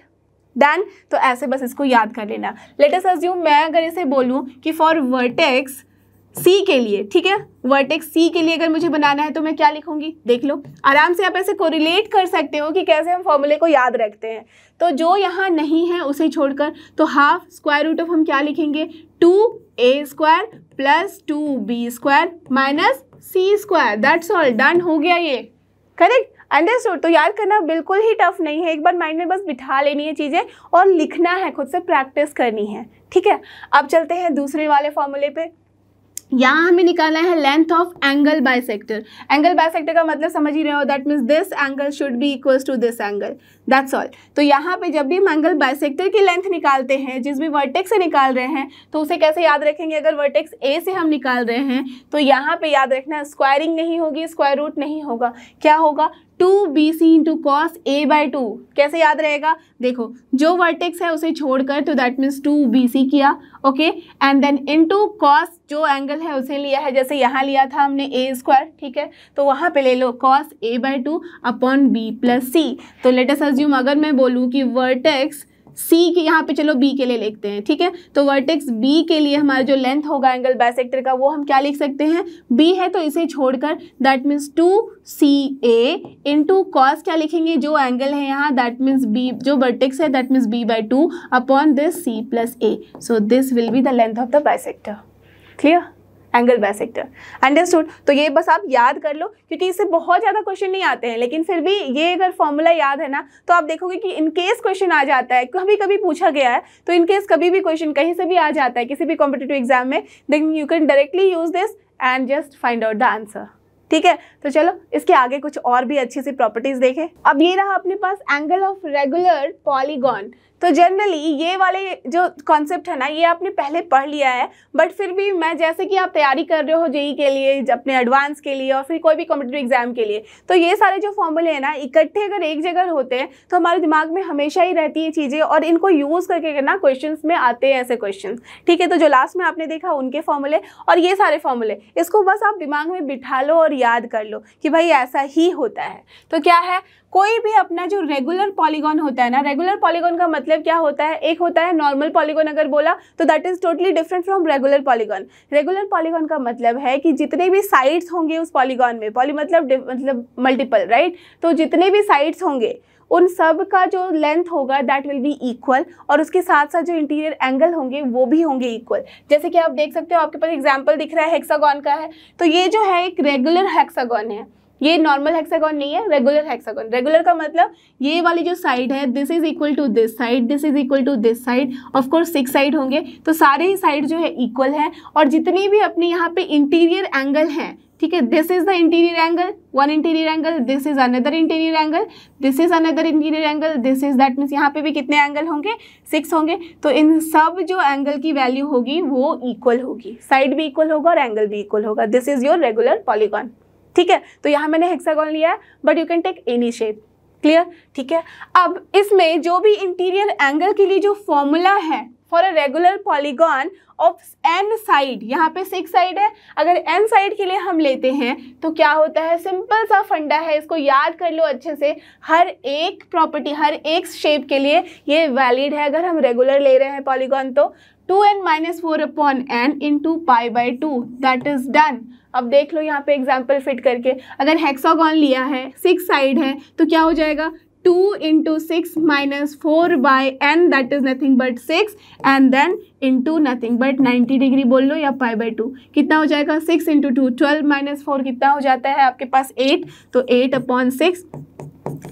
A: डन तो ऐसे बस इसको याद कर लेना लेटेस्ट अज्यूम मैं अगर इसे बोलूँ कि फॉर वर्टेक्स सी के लिए ठीक है वर्टेक्स सी के लिए अगर मुझे बनाना है तो मैं क्या लिखूंगी देख लो आराम से आप ऐसे कोरिलेट कर सकते हो कि कैसे हम फॉर्मूले को याद रखते हैं तो जो यहाँ नहीं है उसे छोड़कर तो हाफ स्क्वायर रूट ऑफ हम क्या लिखेंगे two A square plus two B square minus C square that's all done हो गया ये करेक्ट अंडरस्टूड तो याद करना बिल्कुल ही टफ नहीं है एक बार माइंड में बस बिठा लेनी है चीज़ें और लिखना है खुद से प्रैक्टिस करनी है ठीक है अब चलते हैं दूसरे वाले फॉर्मूले पे यहाँ हमें निकालना है length of angle by angle by का मतलब समझ ही रहे हो that means this angle should be equals to this angle that's all तो यहाँ पे जब भी एंगल बाइसेक्टर की लेंथ निकालते हैं जिस भी वर्टेक्स से निकाल रहे हैं तो उसे कैसे याद रखेंगे अगर वर्टेक्स ए से हम निकाल रहे हैं तो यहाँ पे याद रखना स्क्वायरिंग नहीं होगी स्क्वायर रूट नहीं होगा क्या होगा two B C into cos A by two कैसे याद रहेगा देखो जो वर्टेक्स है उसे छोड़कर तो that means two B C किया okay and then into cos जो एंगल है उसे लिया है जैसे यहाँ लिया था हमने ए स्क्वायर ठीक है तो वहाँ पे ले लो cos A by two upon B plus C तो लेटेस्ट अज्यूम अगर मैं बोलूँ कि वर्टेक्स सी के यहाँ पे चलो बी के लिए लिखते हैं ठीक है तो वर्टेक्स बी के लिए हमारा जो लेंथ होगा एंगल बायसेक्टर का वो हम क्या लिख सकते हैं बी है तो इसे छोड़कर that means two C A into cos क्या लिखेंगे जो एंगल है यहाँ दैट मीन्स बी जो वर्टेक्स है that means B by two upon this C plus A so this will be the length of the bisector clear angle bisector understood तो ये बस आप याद कर लो क्योंकि इससे बहुत ज़्यादा क्वेश्चन नहीं आते हैं लेकिन फिर भी ये अगर फॉर्मूला याद है ना तो आप देखोगे कि इनकेस क्वेश्चन आ जाता है कभी कभी पूछा गया है तो इनकेस कभी भी क्वेश्चन कहीं से भी आ जाता है किसी भी कॉम्पिटेटिव एग्जाम में then you can directly use this and just find out the answer ठीक है तो चलो इसके आगे कुछ और भी अच्छी सी प्रॉपर्टीज देखें अब ये रहा अपने पास एंगल ऑफ रेगुलर पॉलीगॉन तो जनरली ये वाले जो कॉन्सेप्ट है ना ये आपने पहले पढ़ लिया है बट फिर भी मैं जैसे कि आप तैयारी कर रहे हो जेई के लिए अपने एडवांस के लिए और फिर कोई भी कॉम्पिटेटिव एग्जाम के लिए तो ये सारे जो फॉर्मूले हैं ना इकट्ठे अगर एक जगह होते हैं तो हमारे दिमाग में हमेशा ही रहती है चीज़ें और इनको यूज़ करके ना क्वेश्चन में आते हैं ऐसे क्वेश्चन ठीक है तो जो लास्ट में आपने देखा उनके फॉर्मूले और ये सारे फॉर्मूले इसको बस आप दिमाग में बिठा लो और याद कर लो कि भाई ऐसा ही होता है तो क्या है कोई भी अपना जो रेगुलर पॉलीगॉन होता है ना रेगुलर पॉलीगॉन का मतलब क्या होता है एक होता है नॉर्मल पॉलीगॉन अगर बोला तो that is totally different from regular polygon regular polygon का मतलब है कि जितने भी साइड्स होंगे उस पॉलीगॉन में पॉली मतलब मतलब मल्टीपल राइट तो जितने भी साइड्स होंगे उन सब का जो लेंथ होगा दैट विल बी इक्वल और उसके साथ साथ जो इंटीरियर एंगल होंगे वो भी होंगे इक्वल जैसे कि आप देख सकते हो आपके पास एग्जाम्पल दिख रहा है हेक्सागॉन का है तो ये जो है एक रेगुलर हेक्सागॉन है ये नॉर्मल हेक्सागॉन नहीं है रेगुलर हेक्सागॉन रेगुलर का मतलब ये वाली जो साइड है this is equal to this side this is equal to this side of course six side होंगे तो सारे ही साइड जो है इक्वल है और जितनी भी अपने यहाँ पे इंटीरियर एंगल हैं ठीक है this is the interior angle one interior angle this is another interior angle this is another interior angle this is that means यहाँ पे भी कितने एंगल होंगे सिक्स होंगे तो इन सब जो एंगल की वैल्यू होगी वो इक्वल होगी साइड भी इक्वल होगा और एंगल भी इक्वल होगा this is your regular polygon ठीक है तो यहाँ मैंने हेक्सागोन लिया है but you can take any shape clear ठीक है अब इसमें जो भी इंटीरियर एंगल के लिए जो फॉर्मूला है for a regular polygon of N side यहाँ पे सिक्स साइड है अगर एन साइड के लिए हम लेते हैं तो क्या होता है सिंपल सा फंडा है इसको याद कर लो अच्छे से हर एक प्रॉपर्टी हर एक शेप के लिए ये वैलिड है अगर हम रेगुलर ले रहे हैं पॉलीगॉन तो two N minus four upon N into pi by two that is done अब देख लो यहाँ पे एग्जाम्पल फिट करके अगर हेक्सागोन लिया है सिक्स साइड है तो क्या हो जाएगा two into six minus four by N that is nothing but six and then into nothing but ninety degree बोल लो या पाई बाई टू कितना हो जाएगा six into two twelve minus four कितना हो जाता है आपके पास एट तो eight upon six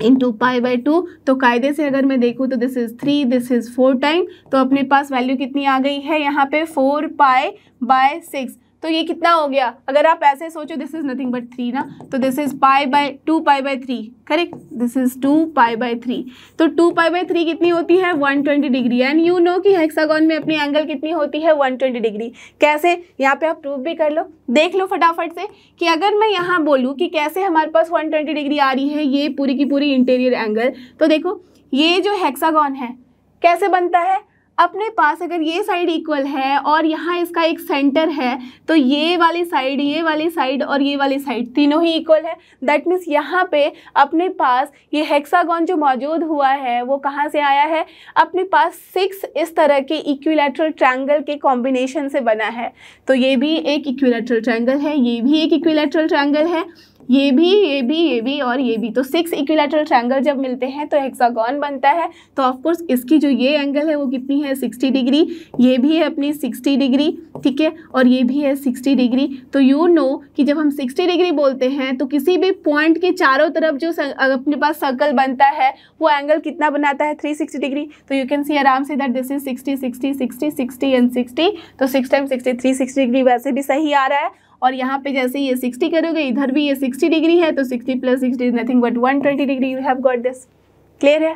A: into pi by two तो कायदे से अगर मैं देखूँ तो this is three this is four time तो अपने पास वैल्यू कितनी आ गई है यहाँ पे फोर पाई बाय सिक्स तो ये कितना हो गया अगर आप ऐसे सोचो this is nothing but three ना तो this is pi by two pi by three correct this is two pi by three तो टू पाई बाय थ्री कितनी होती है one twenty degree and you know कि हेक्सागॉन में अपनी एंगल कितनी होती है वन ट्वेंटी डिग्री कैसे यहाँ पे आप प्रूव भी कर लो देख लो फटाफट से कि अगर मैं यहाँ बोलूँ कि कैसे हमारे पास वन ट्वेंटी डिग्री आ रही है ये पूरी की पूरी इंटीरियर एंगल तो देखो ये जो हेक्सागॉन है कैसे बनता है अपने पास अगर ये साइड इक्वल है और यहाँ इसका एक सेंटर है तो ये वाली साइड ये वाली साइड और ये वाली साइड तीनों ही इक्वल है दैट मीन्स यहाँ पे अपने पास ये हेक्सागॉन जो मौजूद हुआ है वो कहाँ से आया है अपने पास सिक्स इस तरह के इक्विलेटरल ट्रायंगल के कॉम्बिनेशन से बना है तो ये भी एक इक्विलेटरल ट्रायंगल है ये भी एक इक्विलेटरल ट्रायंगल है ये भी ये भी ये भी और ये भी तो सिक्स इक्विलेटरल ट्रायंगल जब मिलते हैं तो हेक्सागॉन बनता है तो ऑफकोर्स इसकी जो ये एंगल है वो कितनी है सिक्सटी डिग्री ये भी है अपनी सिक्सटी डिग्री ठीक है और ये भी है सिक्सटी डिग्री तो यू नो कि जब हम सिक्सटी डिग्री बोलते हैं तो किसी भी पॉइंट के चारों तरफ जो अपने पास सर्कल बनता है वो एंगल कितना बनाता है थ्री सिक्सटी डिग्री तो यू कैन सी आराम से that this is sixty sixty sixty sixty and sixty तो six time sixty three sixty degree वैसे भी सही आ रहा है और यहाँ पे जैसे ये सिक्सटी करोगे इधर भी ये सिक्सटी डिग्री है तो sixty plus sixty is nothing but one twenty degree you have got this clear है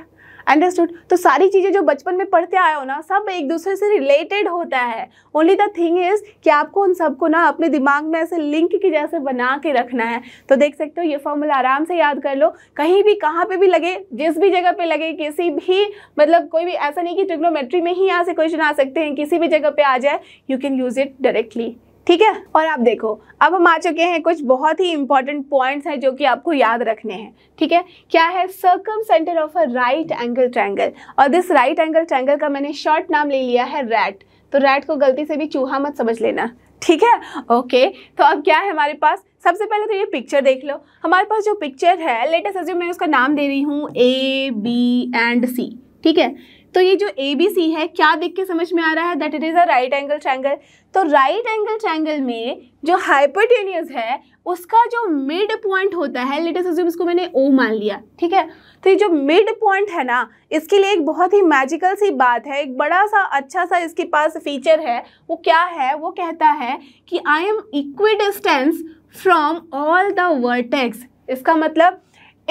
A: अंडरस्टूड तो सारी चीज़ें जो बचपन में पढ़ते आए हो ना सब एक दूसरे से रिलेटेड होता है ओनली द थिंग इज़ कि आपको उन सबको ना अपने दिमाग में ऐसे लिंक की जैसे बना के रखना है तो देख सकते हो ये फॉर्मूला आराम से याद कर लो कहीं भी कहाँ पे भी लगे जिस भी जगह पे लगे किसी भी मतलब कोई भी ऐसा नहीं कि ट्रिग्नोमेट्री में ही यहाँ से क्वेश्चन आ सकते हैं किसी भी जगह पर आ जाए you can use it directly ठीक है और आप देखो अब हम आ चुके हैं कुछ बहुत ही इंपॉर्टेंट पॉइंट्स हैं जो कि आपको याद रखने हैं ठीक है क्या है circumcentre of a right angle triangle और दिस राइट एंगल ट्रैंगल का मैंने शॉर्ट नाम ले लिया है रैट तो रैट को गलती से भी चूहा मत समझ लेना ठीक है ओके तो अब क्या है हमारे पास सबसे पहले तो ये पिक्चर देख लो हमारे पास जो पिक्चर है लेटेस्ट अज्यूम मैं उसका नाम दे रही हूँ ए बी एंड सी ठीक है तो ये जो ए बी सी है क्या देख के समझ में आ रहा है that it is a right angle triangle तो राइट एंगल ट्रैंगल में जो हाइपरटेनियस है उसका जो मिड पॉइंट होता है लेटेस्ट अज्यूम इसको मैंने ओ मान लिया ठीक है तो ये जो मिड पॉइंट है ना इसके लिए एक बहुत ही मैजिकल सी बात है एक बड़ा सा अच्छा सा इसके पास फीचर है वो क्या है वो कहता है कि I am equidistance from all the vertex इसका मतलब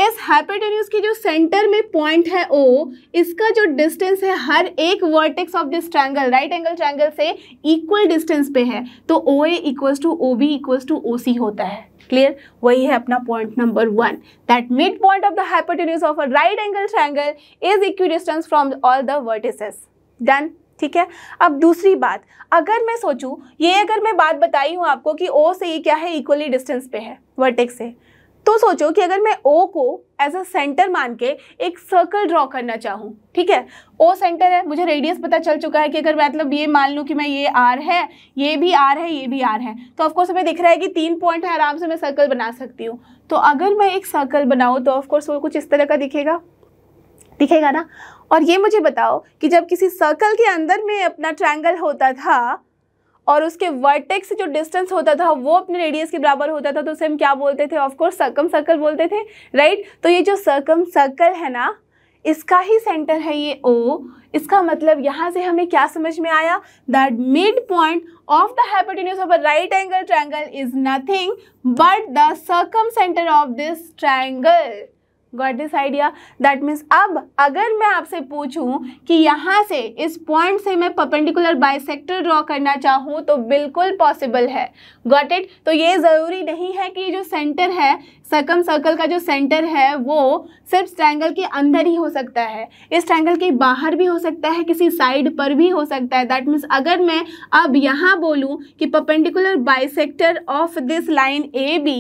A: इस हाइपोटेन्यूज की जो सेंटर में पॉइंट है ओ इसका जो डिस्टेंस है हर एक vertex of this triangle right angle triangle से इक्वल डिस्टेंस पे है तो O A to O B equals to O C होता है क्लियर वही है अपना point number one that mid point of the hypotenuse of a right angle triangle is equidistance from all the vertices done ठीक है अब दूसरी बात अगर मैं सोचूं ये अगर मैं बात बताई हूँ आपको कि ओ से ये क्या है इक्वली डिस्टेंस पे है वर्टेक्स से तो सोचो कि अगर मैं ओ को एज अ सेंटर मान के एक सर्कल ड्रॉ करना चाहूँ ठीक है ओ सेंटर है मुझे रेडियस पता चल चुका है कि अगर मतलब ये मान लूँ कि मैं ये आर है ये भी आर है ये भी आर है तो ऑफकोर्स हमें दिख रहा है कि तीन पॉइंट है आराम से मैं सर्कल बना सकती हूँ तो अगर मैं एक सर्कल बनाऊँ तो ऑफकोर्स वो कुछ इस तरह का दिखेगा दिखेगा ना और ये मुझे बताओ कि जब किसी सर्कल के अंदर में अपना ट्रायंगल होता था और उसके वर्टेक्स जो डिस्टेंस होता था वो अपने रेडियस के बराबर होता था तो उसे हम क्या बोलते थे ऑफकोर्स सर्कम सर्कल बोलते थे राइट तो ये जो सर्कम सर्कल है ना इसका ही सेंटर है ये ओ इसका मतलब यहाँ से हमें क्या समझ में आया that mid point of the hypotenuse of a right angle triangle is nothing but the circumcentre of this triangle got this idea that means अब अगर मैं आपसे पूछूं कि यहाँ से इस पॉइंट से मैं पर्पेंडिकुलर बाइसेक्टर ड्रॉ करना चाहूँ तो बिल्कुल पॉसिबल है गॉट इट तो ये ज़रूरी नहीं है कि जो सेंटर है सकम सर्कल का जो सेंटर है वो सिर्फ ट्रैंगल के अंदर ही हो सकता है इस ट्रैंगल के बाहर भी हो सकता है किसी साइड पर भी हो सकता है दैट मीन्स अगर मैं अब यहाँ बोलूँ कि perpendicular bisector of this line A B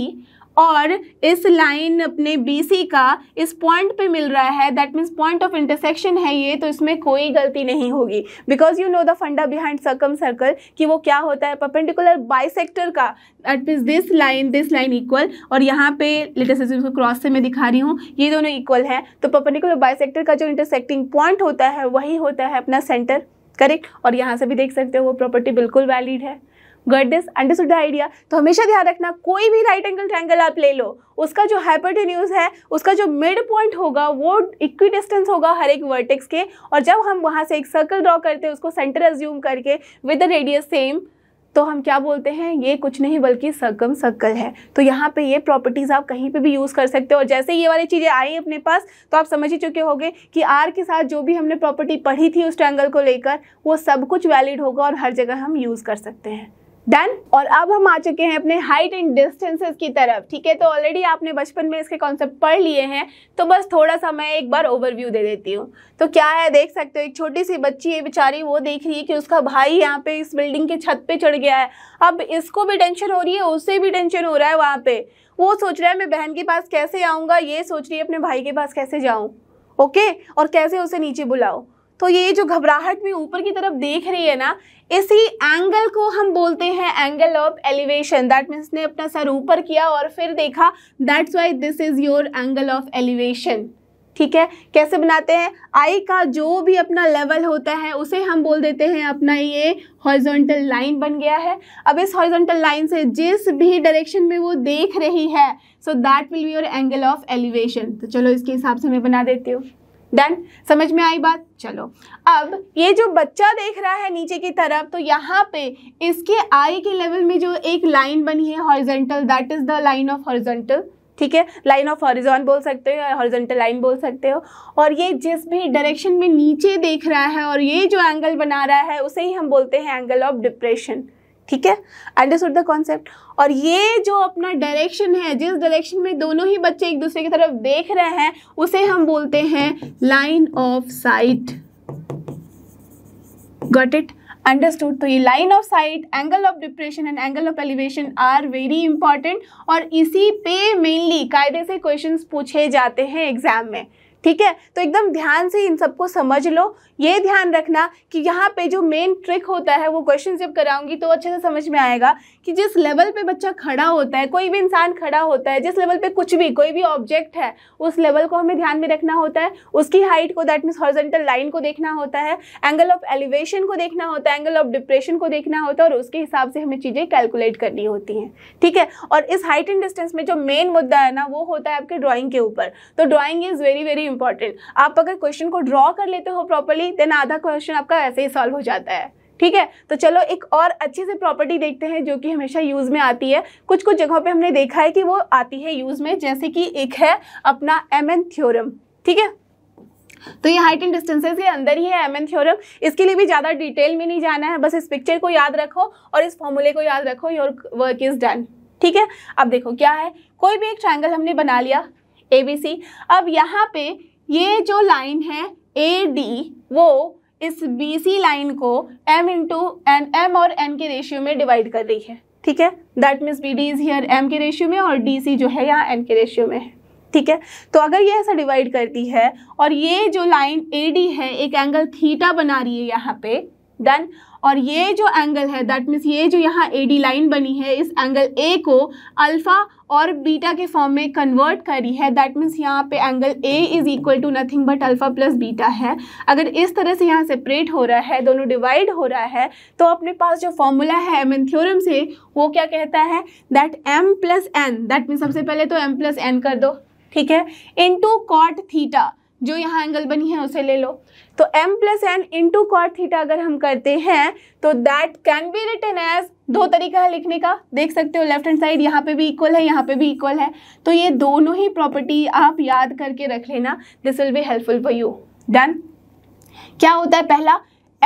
A: और इस लाइन अपने सी का इस पॉइंट पे मिल रहा है that means point of intersection है ये तो इसमें कोई गलती नहीं होगी because you know the funda behind circumcircle कि वो क्या होता है परपेंडिकुलर बाइसेक्टर का that means this line this line equal और यहाँ पे लेटेस्ट इसको क्रॉस से मैं दिखा रही हूँ ये दोनों इक्वल है तो परपेंडिकुलर बाइसेक्टर का जो इंटरसेक्टिंग पॉइंट होता है वही होता है अपना सेंटर करेक्ट और यहाँ से भी देख सकते हो वो प्रॉपर्टी बिल्कुल वैलिड है got this understood the idea तो हमेशा ध्यान रखना कोई भी राइट एंगल ट्रैंगल आप ले लो उसका जो हाइपरटेन्यूज है उसका जो मिड पॉइंट होगा वो इक्वी डिस्टेंस होगा हर एक वर्टेक्स के और जब हम वहाँ से एक सर्कल ड्रॉ करते हैं उसको सेंटर एज्यूम करके विद रेडियस सेम तो हम क्या बोलते हैं ये कुछ नहीं बल्कि सर्कम सर्कल है तो यहाँ पे ये प्रॉपर्टीज़ आप कहीं पे भी यूज़ कर सकते हो और जैसे ये वाली चीज़ें आई अपने पास तो आप समझ ही चुके होंगे कि आर के साथ जो भी हमने प्रॉपर्टी पढ़ी थी उस ट्रैंगल को लेकर वो सब कुछ वैलिड होगा और हर जगह हम यूज़ कर सकते हैं डन और अब हम आ चुके हैं अपने हाइट एंड डिस्टेंसेस की तरफ ठीक है तो ऑलरेडी आपने बचपन में इसके कॉन्सेप्ट पढ़ लिए हैं तो बस थोड़ा सा मैं एक बार ओवरव्यू दे देती हूँ तो क्या है देख सकते हो एक छोटी सी बच्ची है बेचारी वो देख रही है कि उसका भाई यहाँ पे इस बिल्डिंग के छत पे चढ़ गया है अब इसको भी टेंशन हो रही है उससे भी टेंशन हो रहा है वहाँ पर वो सोच रहा है मैं बहन के पास कैसे आऊँगा ये सोच रही है अपने भाई के पास कैसे जाऊँ ओके और कैसे उसे नीचे बुलाओ तो ये जो घबराहट में ऊपर की तरफ देख रही है ना इसी एंगल को हम बोलते हैं angle of elevation that means ने अपना सर ऊपर किया और फिर देखा that's why this is your angle of elevation ठीक है कैसे बनाते हैं आई का जो भी अपना लेवल होता है उसे हम बोल देते हैं अपना ये हॉरिजॉन्टल लाइन बन गया है अब इस हॉरिजॉन्टल लाइन से जिस भी डायरेक्शन में वो देख रही है so that will be your angle of elevation तो चलो इसके हिसाब से मैं बना देती हूँ डन समझ में आई बात चलो अब ये जो बच्चा देख रहा है नीचे की तरफ तो यहाँ पे इसके आई के लेवल में जो एक लाइन बनी है horizontal that is the line of horizontal ठीक है लाइन ऑफ हॉरिजॉन बोल सकते हो या हॉरिजेंटल लाइन बोल सकते हो और ये जिस भी डायरेक्शन में नीचे देख रहा है और ये जो एंगल बना रहा है उसे ही हम बोलते हैं एंगल ऑफ डिप्रेशन ठीक है अंडरस्टूड द कॉन्सेप्ट और ये जो अपना डायरेक्शन है जिस डायरेक्शन में दोनों ही बच्चे एक दूसरे की तरफ देख रहे हैं उसे हम बोलते हैं line of sight got it understood तो ये line of sight angle of depression and angle of elevation are very important और इसी पे मेनली कायदे से क्वेश्चन पूछे जाते हैं एग्जाम में ठीक है तो एकदम ध्यान से इन सबको समझ लो ये ध्यान रखना कि यहाँ पे जो मेन ट्रिक होता है वो क्वेश्चन जब कराऊंगी तो अच्छे से समझ में आएगा कि जिस लेवल पे बच्चा खड़ा होता है कोई भी इंसान खड़ा होता है जिस लेवल पे कुछ भी कोई भी ऑब्जेक्ट है उस लेवल को हमें ध्यान में रखना होता है उसकी हाइट को दैट मीन्स हॉर्जेंटल लाइन को देखना होता है एंगल ऑफ एलिवेशन को देखना होता है एंगल ऑफ डिप्रेशन को देखना होता है और उसके हिसाब से हमें चीज़ें कैलकुलेट करनी होती हैं ठीक है और इस हाइट एंड डिस्टेंस में जो मेन मुद्दा है ना वो होता है आपके ड्रॉइंग के ऊपर तो drawing is very very important आप अगर क्वेश्चन को ड्रॉ कर लेते हो प्रॉपरली देन आधा क्वेश्चन आपका ऐसे ही सॉल्व हो जाता है ठीक है तो चलो एक और अच्छे से प्रॉपर्टी देखते हैं जो कि हमेशा यूज़ में आती है कुछ कुछ जगहों पे हमने देखा है कि वो आती है यूज़ में जैसे कि एक है अपना एम एन थ्योरम ठीक है तो ये हाइट एंड डिस्टेंसेज के अंदर ही है एम एन थ्योरम इसके लिए भी ज़्यादा डिटेल में नहीं जाना है बस इस पिक्चर को याद रखो और इस फॉर्मूले को याद रखो योर वर्क इज़ डन ठीक है अब देखो क्या है कोई भी एक ट्राइंगल हमने बना लिया ए बी सी अब यहाँ पे ये जो लाइन है ए डी वो इस बी सी लाइन को एम इंटू एन एम और एन के रेशियो में डिवाइड कर रही है ठीक है that means B D is here M के रेशियो में और डी सी जो है यहाँ एन के रेशियो में है ठीक है तो अगर ये ऐसा डिवाइड करती है और ये जो लाइन ए डी है एक एंगल थीटा बना रही है यहाँ पे डन और ये जो एंगल है दैट मीन्स ये जो यहाँ ए डी लाइन बनी है इस एंगल ए को अल्फ़ा और बीटा के फॉर्म में कन्वर्ट करी है दैट मीन्स यहाँ पे angle A is equal to nothing but alpha plus beta है अगर इस तरह से यहाँ सेपरेट हो रहा है दोनों डिवाइड हो रहा है तो अपने पास जो फॉर्मूला है एम थ्योरम से वो क्या कहता है that M plus N that means सबसे पहले तो एम प्लस एन कर दो ठीक है इन टू कॉट थीटा जो यहाँ एंगल बनी है उसे ले लो तो m plus N into cot theta अगर हम करते हैं तो that can be written as दो तरीका है लिखने का देख सकते हो लेफ्ट हैंड साइड यहाँ पे भी इक्वल है यहाँ पे भी इक्वल है तो ये दोनों ही प्रॉपर्टी आप याद करके रख लेना this will be helpful for you done क्या होता है पहला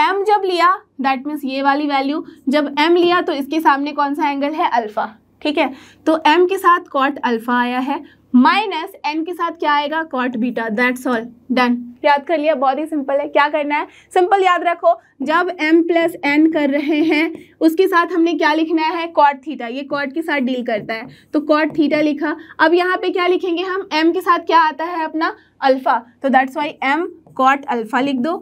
A: m जब लिया दैट मीन्स ये वाली वैल्यू जब m लिया तो इसके सामने कौन सा एंगल है अल्फ़ा ठीक है तो m के साथ कॉट अल्फ़ा आया है माइनस एन के साथ क्या आएगा cot beta that's all done याद कर लिया बहुत ही सिंपल है क्या करना है सिंपल याद रखो जब एम प्लस एन कर रहे हैं उसके साथ हमने क्या लिखना है कॉट थीटा ये कॉट के साथ डील करता है तो कॉट थीटा लिखा अब यहाँ पे क्या लिखेंगे हम एम के साथ क्या आता है अपना अल्फ़ा तो that's why M cot alpha लिख दो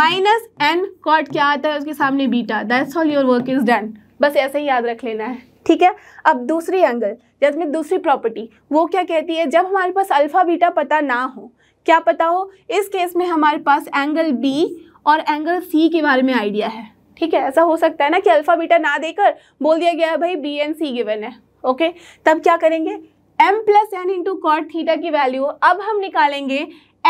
A: माइनस एन कॉट क्या आता है उसके सामने beta that's all your work is done बस ऐसे ही याद रख लेना है ठीक है अब दूसरी एंगल जिसमें दूसरी प्रॉपर्टी वो क्या कहती है जब हमारे पास अल्फ़ा बीटा पता ना हो क्या पता हो इस केस में हमारे पास एंगल बी और एंगल सी के बारे में आइडिया है ठीक है ऐसा हो सकता है ना कि अल्फ़ा बीटा ना देकर बोल दिया गया भाई बी एंड सी गिवन है ओके तब क्या करेंगे M plus N into cot theta की वैल्यू अब हम निकालेंगे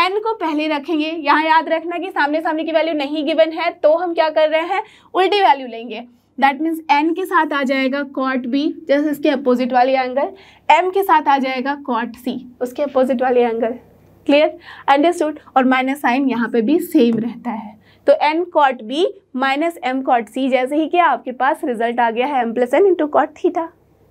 A: एन को पहले रखेंगे यहाँ याद रखना कि सामने सामने की वैल्यू नहीं गिवन है तो हम क्या कर रहे हैं उल्टी वैल्यू लेंगे दैट मीन्स एन के साथ आ जाएगा कॉट बी जैसे इसके अपोजिट वाले एंगल एम के साथ आ जाएगा कॉट सी उसके अपोजिट वाले एंगल क्लियर अंडरस्टूड और माइनस साइन यहाँ पे भी सेम रहता है तो N cot B minus M cot C जैसे ही क्या आपके पास रिजल्ट आ गया है M plus N into cot theta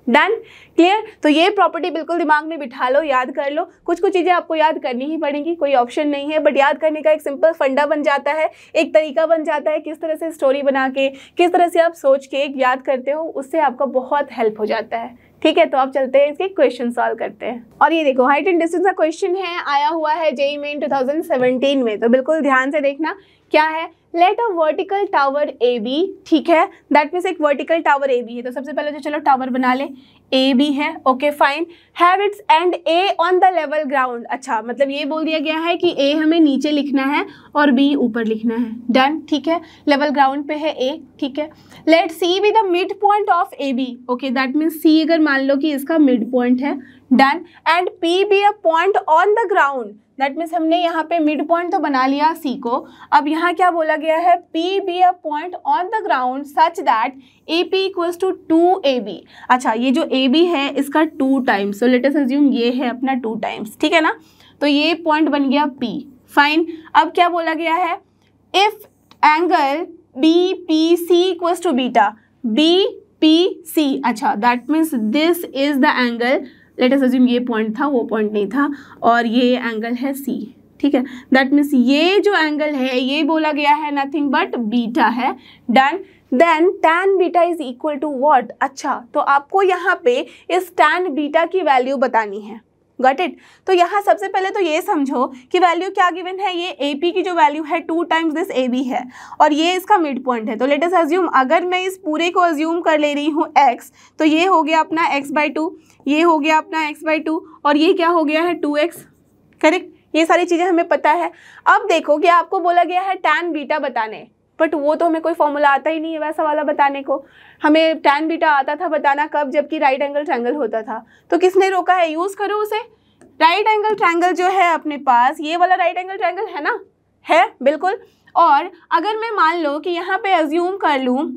A: done clear तो ये प्रॉपर्टी बिल्कुल दिमाग में बिठा लो याद कर लो कुछ कुछ चीज़ें आपको याद करनी ही पड़ेंगी कोई ऑप्शन नहीं है बट याद करने का एक सिंपल फंडा बन जाता है एक तरीका बन जाता है किस तरह से स्टोरी बना के किस तरह से आप सोच के एक याद करते हो उससे आपका बहुत हेल्प हो जाता है ठीक है तो आप चलते हैं इसके क्वेश्चन सॉल्व करते हैं और ये देखो हाइट एंड डिस्टेंस का क्वेश्चन है आया हुआ है जेई मेन टू में तो बिल्कुल ध्यान से देखना क्या है let a vertical tower A B ठीक है दैट मीन्स एक वर्टिकल टावर ए बी है तो सबसे पहले जो तो चलो टावर बना ले ए बी है okay fine have its end A on the level ground अच्छा मतलब ये बोल दिया गया है कि ए हमें नीचे लिखना है और बी ऊपर लिखना है डन ठीक है लेवल ग्राउंड पे है ए ठीक है let C be the mid point of A B okay that means C अगर मान लो कि इसका मिड पॉइंट है done and P be a point on the ground that means हमने यहाँ पे मिड पॉइंट तो बना लिया सी को अब यहाँ क्या बोला गया है P be a point on the ground such that A P equals to two A B अच्छा ये जो ए बी है इसका two times so let us assume ये है अपना टू टाइम्स ठीक है ना तो ये पॉइंट बन गया पी फाइन अब क्या बोला गया है if angle B P C equals to beta B P C अच्छा that means this is the angle let us assume ये पॉइंट था वो पॉइंट नहीं था और ये एंगल है सी ठीक है दैट मीन्स ये जो एंगल है ये बोला गया है नथिंग बट बीटा है done then tan beta is equal to what अच्छा तो आपको यहाँ पे इस टैन बीटा की वैल्यू बतानी है गट इट तो यहाँ सबसे पहले तो ये समझो कि वैल्यू क्या गिवन है ये ए पी की जो वैल्यू है two times this A B है और ये इसका मिड पॉइंट है तो लेटेस्ट अज्यूम अगर मैं इस पूरे को अज्यूम कर ले रही हूँ एक्स तो ये हो गया अपना एक्स बाई टू ये हो गया अपना एक्स बाई टू और ये क्या हो गया है टू एक्स करेक्ट ये सारी चीज़ें हमें पता है अब देखो कि आपको बोला गया है टैन बीटा बताने बट वो तो हमें कोई फॉर्मूला आता ही नहीं है वैसा वाला बताने को हमें टैन बीटा आता था बताना कब जबकि राइट एंगल ट्रैंगल होता था तो किसने रोका है यूज़ करो उसे राइट एंगल ट्रैंगल जो है अपने पास ये वाला राइट एंगल ट्रैंगल है ना है बिल्कुल और अगर मैं मान लो कि यहाँ पे अज्यूम कर लूँ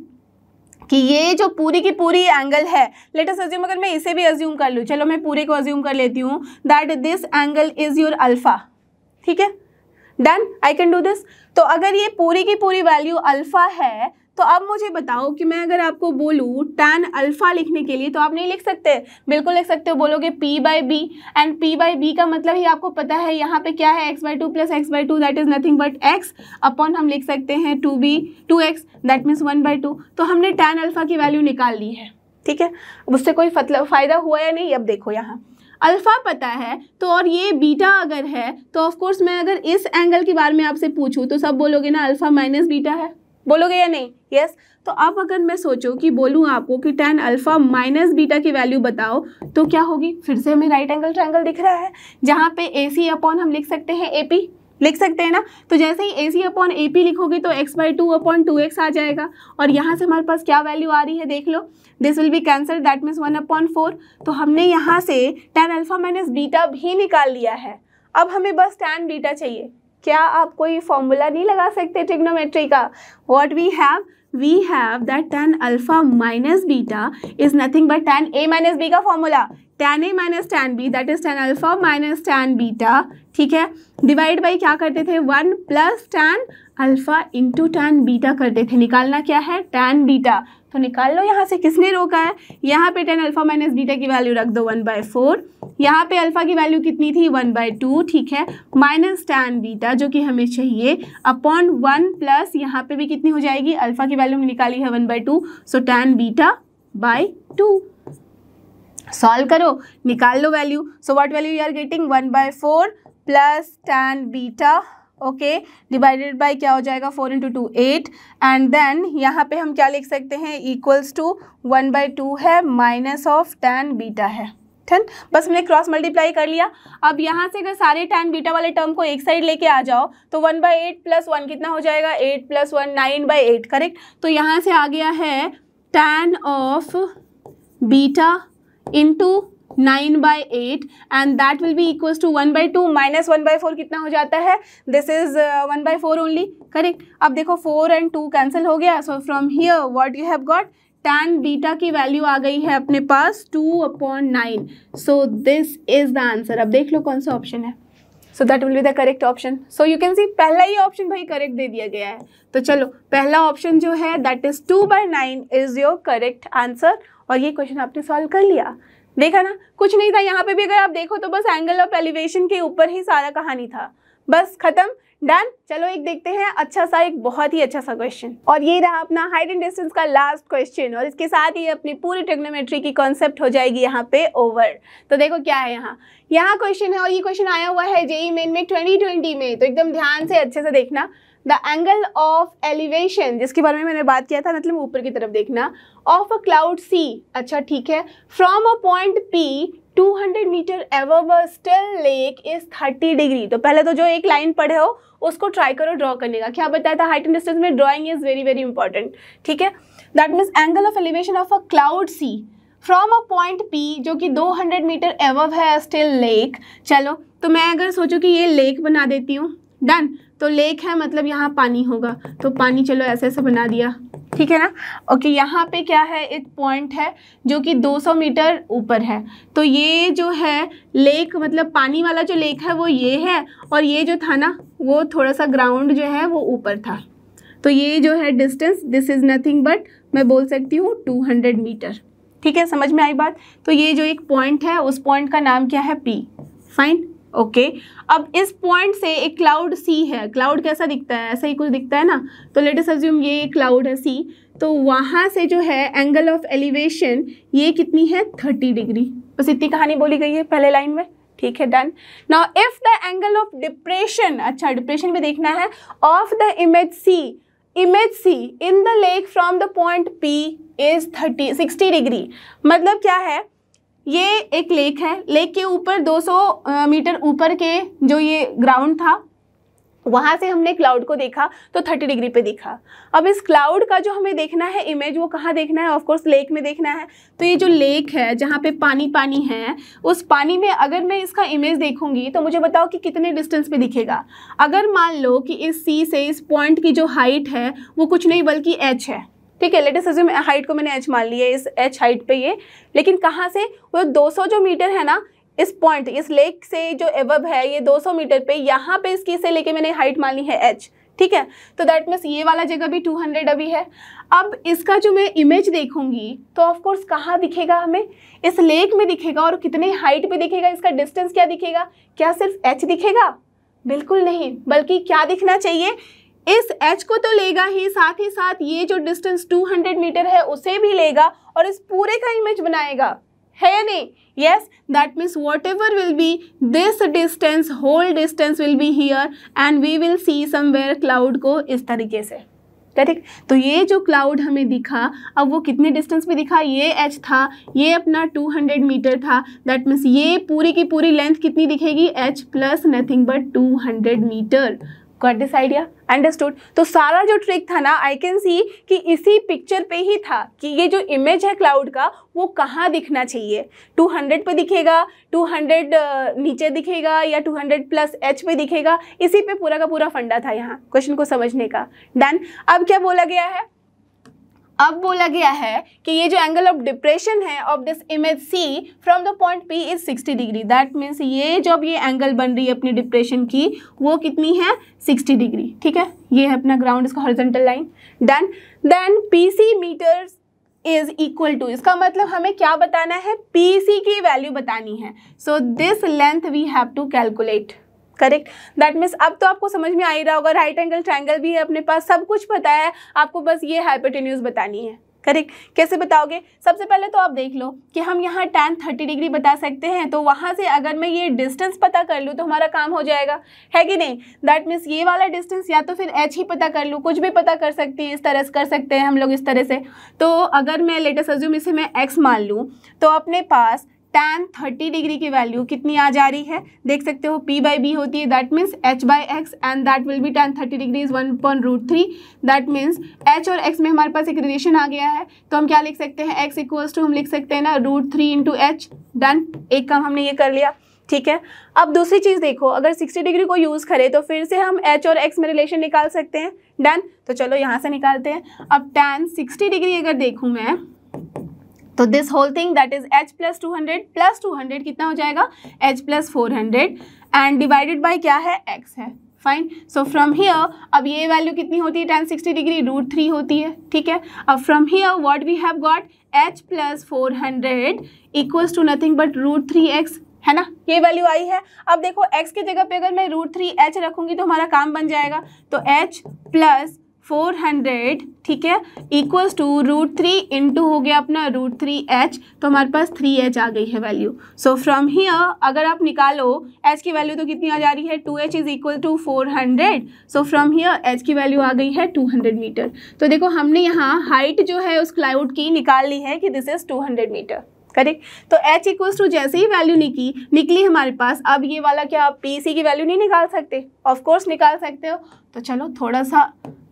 A: कि ये जो पूरी की पूरी एंगल है लेटेस्ट अज्यूम अगर मैं इसे भी अज्यूम कर लूँ चलो मैं पूरे को अज्यूम कर लेती हूँ that this angle is your alpha ठीक है done I can do this तो अगर ये पूरी की पूरी वैल्यू अल्फ़ा है तो अब मुझे बताओ कि मैं अगर आपको बोलूँ टेन अल्फ़ा लिखने के लिए तो आप नहीं लिख सकते बिल्कुल लिख सकते हो बोलोगे P by B and P by B का मतलब ही आपको पता है यहाँ पे क्या है X by two plus X by two that is nothing but X upon हम लिख सकते हैं two B two X that means one by two तो हमने टेन अल्फ़ा की वैल्यू निकाल ली है ठीक है उससे कोई फ़ायदा हुआ या नहीं अब देखो यहाँ अल्फ़ा पता है तो और ये बीटा अगर है तो ऑफ़ कोर्स मैं अगर इस एंगल के बारे में आपसे पूछूँ तो सब बोलोगे ना अल्फ़ा माइनस बीटा है बोलोगे या नहीं यस yes? तो अब अगर मैं सोचूं कि बोलूँ आपको कि टेन अल्फ़ा माइनस बीटा की वैल्यू बताओ तो क्या होगी फिर से हमें राइट एंगल ट्रायंगल दिख रहा है जहाँ पे ए सी अपॉन हम लिख सकते हैं ए पी लिख सकते हैं ना तो जैसे ही ए सी अपॉन ए पी लिखोगे तो X by two upon two X आ जाएगा और यहाँ से हमारे पास क्या वैल्यू आ रही है देख लो this will be cancel that means one upon four तो हमने यहाँ से टेन अल्फ़ा माइनस बीटा भी निकाल लिया है अब हमें बस टेन बीटा चाहिए क्या आप कोई फॉर्मूला नहीं लगा सकते ट्रिग्नोमेट्री का what we have we have that tan alpha minus beta is nothing but tan A minus B का formula tan A minus tan B that is tan alpha minus tan beta ठीक है डिवाइड बाई क्या करते थे one plus tan alpha into tan beta करते थे निकालना क्या है टैन बीटा तो निकाल लो यहाँ से किसने रोका है यहाँ पे टेन अल्फ़ा माइनस बीटा की वैल्यू रख दो वन बाय फोर यहाँ पे अल्फ़ा की वैल्यू कितनी थी वन बाय टू ठीक है माइनस टैन बीटा जो कि हमें चाहिए अपॉन वन प्लस यहाँ पे भी कितनी हो जाएगी अल्फ़ा की वैल्यू निकाली है one by two so tan beta by two solve करो निकाल लो value so what value you are getting one by four plus tan beta okay divided by क्या हो जाएगा four into two eight and then यहाँ पे हम क्या लिख सकते हैं equals to one by two है माइनस ऑफ टेन बीटा है टेन बस हमने क्रॉस मल्टीप्लाई कर लिया अब यहाँ से अगर सारे टेन बीटा वाले टर्म को एक साइड लेके आ जाओ तो one by eight plus one कितना हो जाएगा eight plus one nine by eight correct तो यहाँ से आ गया है tan of beta into nine by eight and that will be equals to one by two minus one by four कितना हो जाता है this is one by four only correct अब देखो फोर एंड टू कैंसिल हो गया so from here what you have got tan beta की वैल्यू आ गई है अपने पास two upon nine so this is the answer अब देख लो कौन सा ऑप्शन है so that will be the correct option so you can see पहला ही ऑप्शन भाई करेक्ट दे दिया गया है तो चलो पहला ऑप्शन जो है that is two by nine is your correct answer और ये क्वेश्चन आपने सॉल्व कर लिया देखा ना कुछ नहीं था यहाँ पे भी अगर आप देखो तो बस एंगल ऑफ एलिवेशन के ऊपर ही सारा कहानी था बस खत्म डन चलो एक देखते हैं अच्छा सा एक बहुत ही अच्छा सा क्वेश्चन और ये रहा अपना हाइट एंड डिस्टेंस का लास्ट क्वेश्चन और इसके साथ ही अपनी पूरी ट्रिग्नोमेट्री की कॉन्सेप्ट हो जाएगी यहाँ पे ओवर तो देखो क्या है यहाँ यहाँ क्वेश्चन है और ये क्वेश्चन आया हुआ है जेई मेन e में ट्वेंटी ट्वेंटी में तो एकदम ध्यान से अच्छे से देखना द एंगल ऑफ एलिवेशन जिसके बारे में मैंने बात किया था मतलब ऊपर की तरफ देखना ऑफ अ क्लाउड सी अच्छा ठीक है from a point P 200 metre above still lake is 30 degree तो पहले तो जो एक लाइन पढ़े हो उसको ट्राई करो ड्रॉ करने का क्या बताया था हाइट एंड डिस्टेंस में drawing is very very important ठीक है that means angle of elevation of a cloud C from a point P जो कि 200 मीटर एवव है स्टिल लेक चलो तो मैं अगर सोचू कि ये लेक बना देती हूँ डन तो लेक है मतलब यहाँ पानी होगा तो पानी चलो ऐसे ऐसे बना दिया ठीक है ना ओके यहाँ पे क्या है एक पॉइंट है जो कि 200 मीटर ऊपर है तो ये जो है लेक मतलब पानी वाला जो लेक है वो ये है और ये जो था ना वो थोड़ा सा ग्राउंड जो है वो ऊपर था तो ये जो है distance this is nothing but मैं बोल सकती हूँ 200 मीटर ठीक है समझ में आई बात तो ये जो एक पॉइंट है उस पॉइंट का नाम क्या है पी फाइन ओके okay. अब इस पॉइंट से एक क्लाउड सी है क्लाउड कैसा दिखता है ऐसा ही कुछ दिखता है ना तो लेट अस अज्यूम ये क्लाउड है सी तो वहाँ से जो है एंगल ऑफ एलिवेशन ये कितनी है थर्टी डिग्री बस इतनी कहानी बोली गई है पहले लाइन में ठीक है done now if the angle of depression अच्छा डिप्रेशन में देखना है of the image C image C in the lake from the point P is thirty sixty degree मतलब क्या है ये एक लेक है लेक के ऊपर 200 मीटर ऊपर के जो ये ग्राउंड था वहाँ से हमने क्लाउड को देखा तो 30 डिग्री पे देखा अब इस क्लाउड का जो हमें देखना है इमेज वो कहाँ देखना है ऑफकोर्स लेक में देखना है तो ये जो लेक है जहाँ पे पानी पानी है उस पानी में अगर मैं इसका इमेज देखूंगी तो मुझे बताओ कि कितने डिस्टेंस पे दिखेगा अगर मान लो कि इस सी से इस पॉइंट की जो हाइट है वो कुछ नहीं बल्कि एच है ठीक है लेटेस्ट एज्यूम हाइट को मैंने एच मान लिया है इस एच हाइट पे ये लेकिन कहाँ से वो 200 जो मीटर है ना इस पॉइंट इस लेक से जो एवब है ये 200 मीटर पे यहाँ पे इसकी से लेके मैंने हाइट मान ली है एच ठीक है तो दैट मीन्स ये वाला जगह भी 200 अभी है अब इसका जो मैं इमेज देखूंगी तो ऑफकोर्स कहाँ दिखेगा हमें इस लेक में दिखेगा और कितने हाइट पर दिखेगा इसका डिस्टेंस क्या दिखेगा क्या सिर्फ एच दिखेगा बिल्कुल नहीं बल्कि क्या दिखना चाहिए इस एच को तो लेगा ही साथ ही साथ ये जो डिस्टेंस 200 मीटर है उसे भी लेगा और इस पूरे का इमेज बनाएगा है या नहीं yes that means whatever will be this distance whole distance will be here and we will see somewhere cloud को इस तरीके से ठीक तो ये जो क्लाउड हमें दिखा अब वो कितने डिस्टेंस पे दिखा ये एच था ये अपना 200 मीटर था दैट मीन्स ये पूरी की पूरी लेंथ कितनी दिखेगी H plus nothing but 200 metre got this idea understood तो सारा जो ट्रिक था ना आई कैन सी कि इसी पिक्चर पे ही था कि ये जो इमेज है क्लाउड का वो कहाँ दिखना चाहिए 200 पे दिखेगा 200 नीचे दिखेगा या 200 प्लस एच पे दिखेगा इसी पे पूरा का पूरा फंडा था यहाँ क्वेश्चन को समझने का डन अब क्या बोला गया है अब बोला गया है कि ये जो एंगल ऑफ डिप्रेशन है of this image C from the point P is 60 degree that means ये जो अब ये एंगल बन रही है अपनी डिप्रेशन की वो कितनी है 60 डिग्री ठीक है ये है अपना ग्राउंड इसका horizontal line then then P C metres is equal to इसका मतलब हमें क्या बताना है पी सी की वैल्यू बतानी है so this length we have to calculate correct that means अब तो आपको समझ में आ ही रहा होगा राइट एंगल ट्रायंगल भी है अपने पास सब कुछ पता है आपको बस ये हाइपोटेन्यूज बतानी है करेक्ट कैसे बताओगे सबसे पहले तो आप देख लो कि हम यहाँ टेन थर्टी डिग्री बता सकते हैं तो वहाँ से अगर मैं ये डिस्टेंस पता कर लूँ तो हमारा काम हो जाएगा है कि नहीं दैट मीन्स ये वाला डिस्टेंस या तो फिर एच ही पता कर लूँ कुछ भी पता कर सकते हैं इस तरह से कर सकते हैं हम लोग इस तरह से तो अगर मैं लेटेस्ट अज्यूम इसे मैं एक्स मान लूँ तो अपने पास tan 30 डिग्री की वैल्यू कितनी आ जा रही है देख सकते हो p बाई बी होती है that means h by X and that will be tan 30 degree is one point root three that means H और x में हमारे पास एक रिलेशन आ गया है तो हम क्या लिख सकते हैं x इक्वल्स टू हम लिख सकते हैं ना root three into H done एक काम हमने ये कर लिया ठीक है अब दूसरी चीज़ देखो अगर 60 डिग्री को यूज़ करें तो फिर से हम h और x में रिलेशन निकाल सकते हैं डन तो चलो यहाँ से निकालते हैं अब tan 60 डिग्री अगर देखूँ मैं तो this whole thing that is H plus two hundred plus two hundred कितना हो जाएगा H plus four hundred and divided by क्या है एक्स है फाइन सो फ्रॉम हियर अब ये वैल्यू कितनी होती है tan sixty degree root three होती है ठीक है अब from here what we have got H plus four hundred equals to nothing but root three X है ना ये वैल्यू आई है अब देखो एक्स की जगह पे अगर मैं रूट थ्री एच रखूँगी तो हमारा काम बन जाएगा तो एच प्लस फोर हंड्रेड ठीक है equals to root three into हो गया अपना रूट थ्री एच तो हमारे पास थ्री एच आ गई है वैल्यू सो फ्रॉम हियर अगर आप निकालो एच की वैल्यू तो कितनी आ जा रही है two H is equal to four hundred so from here H की वैल्यू आ गई है टू हंड्रेड मीटर तो देखो हमने यहाँ हाइट जो है उस क्लाउड की निकाल ली है कि this is two hundred meter correct तो एच इक्वल्स टू जैसे ही वैल्यू निकली निकली हमारे पास अब ये वाला क्या आप पी सी की वैल्यू नहीं निकाल सकते ऑफ कोर्स निकाल सकते हो तो चलो थोड़ा सा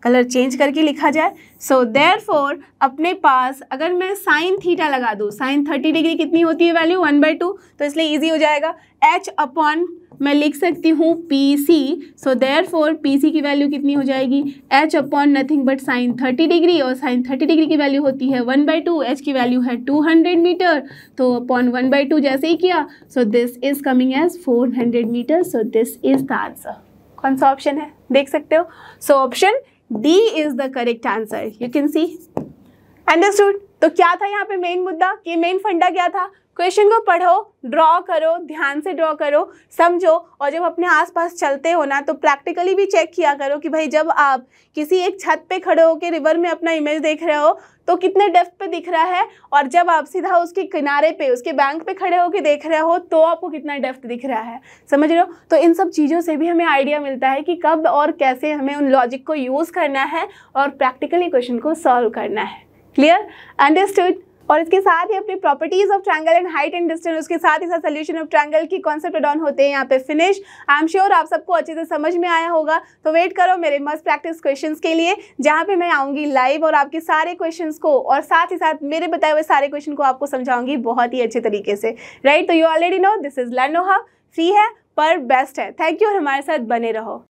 A: कलर चेंज करके लिखा जाए सो देर फोर अपने पास अगर मैं साइन थीटा लगा दूँ साइन थर्टी डिग्री कितनी होती है वैल्यू वन बाई टू तो इसलिए ईजी हो जाएगा एच अपॉन मैं लिख सकती हूँ P C so there therefore P C की वैल्यू कितनी हो जाएगी H upon nothing but sine thirty degree और साइन थर्टी डिग्री की वैल्यू होती है वन बाई टू एच की वैल्यू है टू हंड्रेड मीटर तो अपॉन वन बाई टू जैसे ही किया so this is coming as four hundred meter so this is the answer कौन सा ऑप्शन है देख सकते हो so option D is the correct answer you can see understood तो क्या था यहाँ पे मेन मुद्दा कि मेन फंडा क्या था क्वेश्चन को पढ़ो ड्रॉ करो ध्यान से ड्रॉ करो समझो और जब अपने आसपास चलते हो ना तो प्रैक्टिकली भी चेक किया करो कि भाई जब आप किसी एक छत पे खड़े होकर रिवर में अपना इमेज देख रहे हो तो कितने डेप्थ पे दिख रहा है और जब आप सीधा उसके किनारे पे उसके बैंक पे खड़े होकर देख रहे हो तो आपको कितना डेप्थ दिख रहा है समझ रहे हो तो इन सब चीज़ों से भी हमें आइडिया मिलता है कि कब और कैसे हमें उन लॉजिक को यूज़ करना है और प्रैक्टिकली क्वेश्चन को सॉल्व करना है क्लियर अंडरस्टूड और इसके साथ ही अपनी properties of triangle and height and distance उसके साथ ही साथ सोल्यूशन ऑफ ट्रायंगल की कॉन्सेप्ट डॉन होते हैं यहाँ पे फिनिश आई एम श्योर आप सबको अच्छे से समझ में आया होगा तो वेट करो मेरे मस्ट प्रैक्टिस क्वेश्चन के लिए जहाँ पे मैं आऊँगी लाइव और आपके सारे क्वेश्चन को और साथ ही साथ मेरे बताए हुए सारे क्वेश्चन को आपको समझाऊंगी बहुत ही अच्छे तरीके से राइट तो you already know this is Learnohub free है पर बेस्ट है थैंक यू और हमारे साथ बने रहो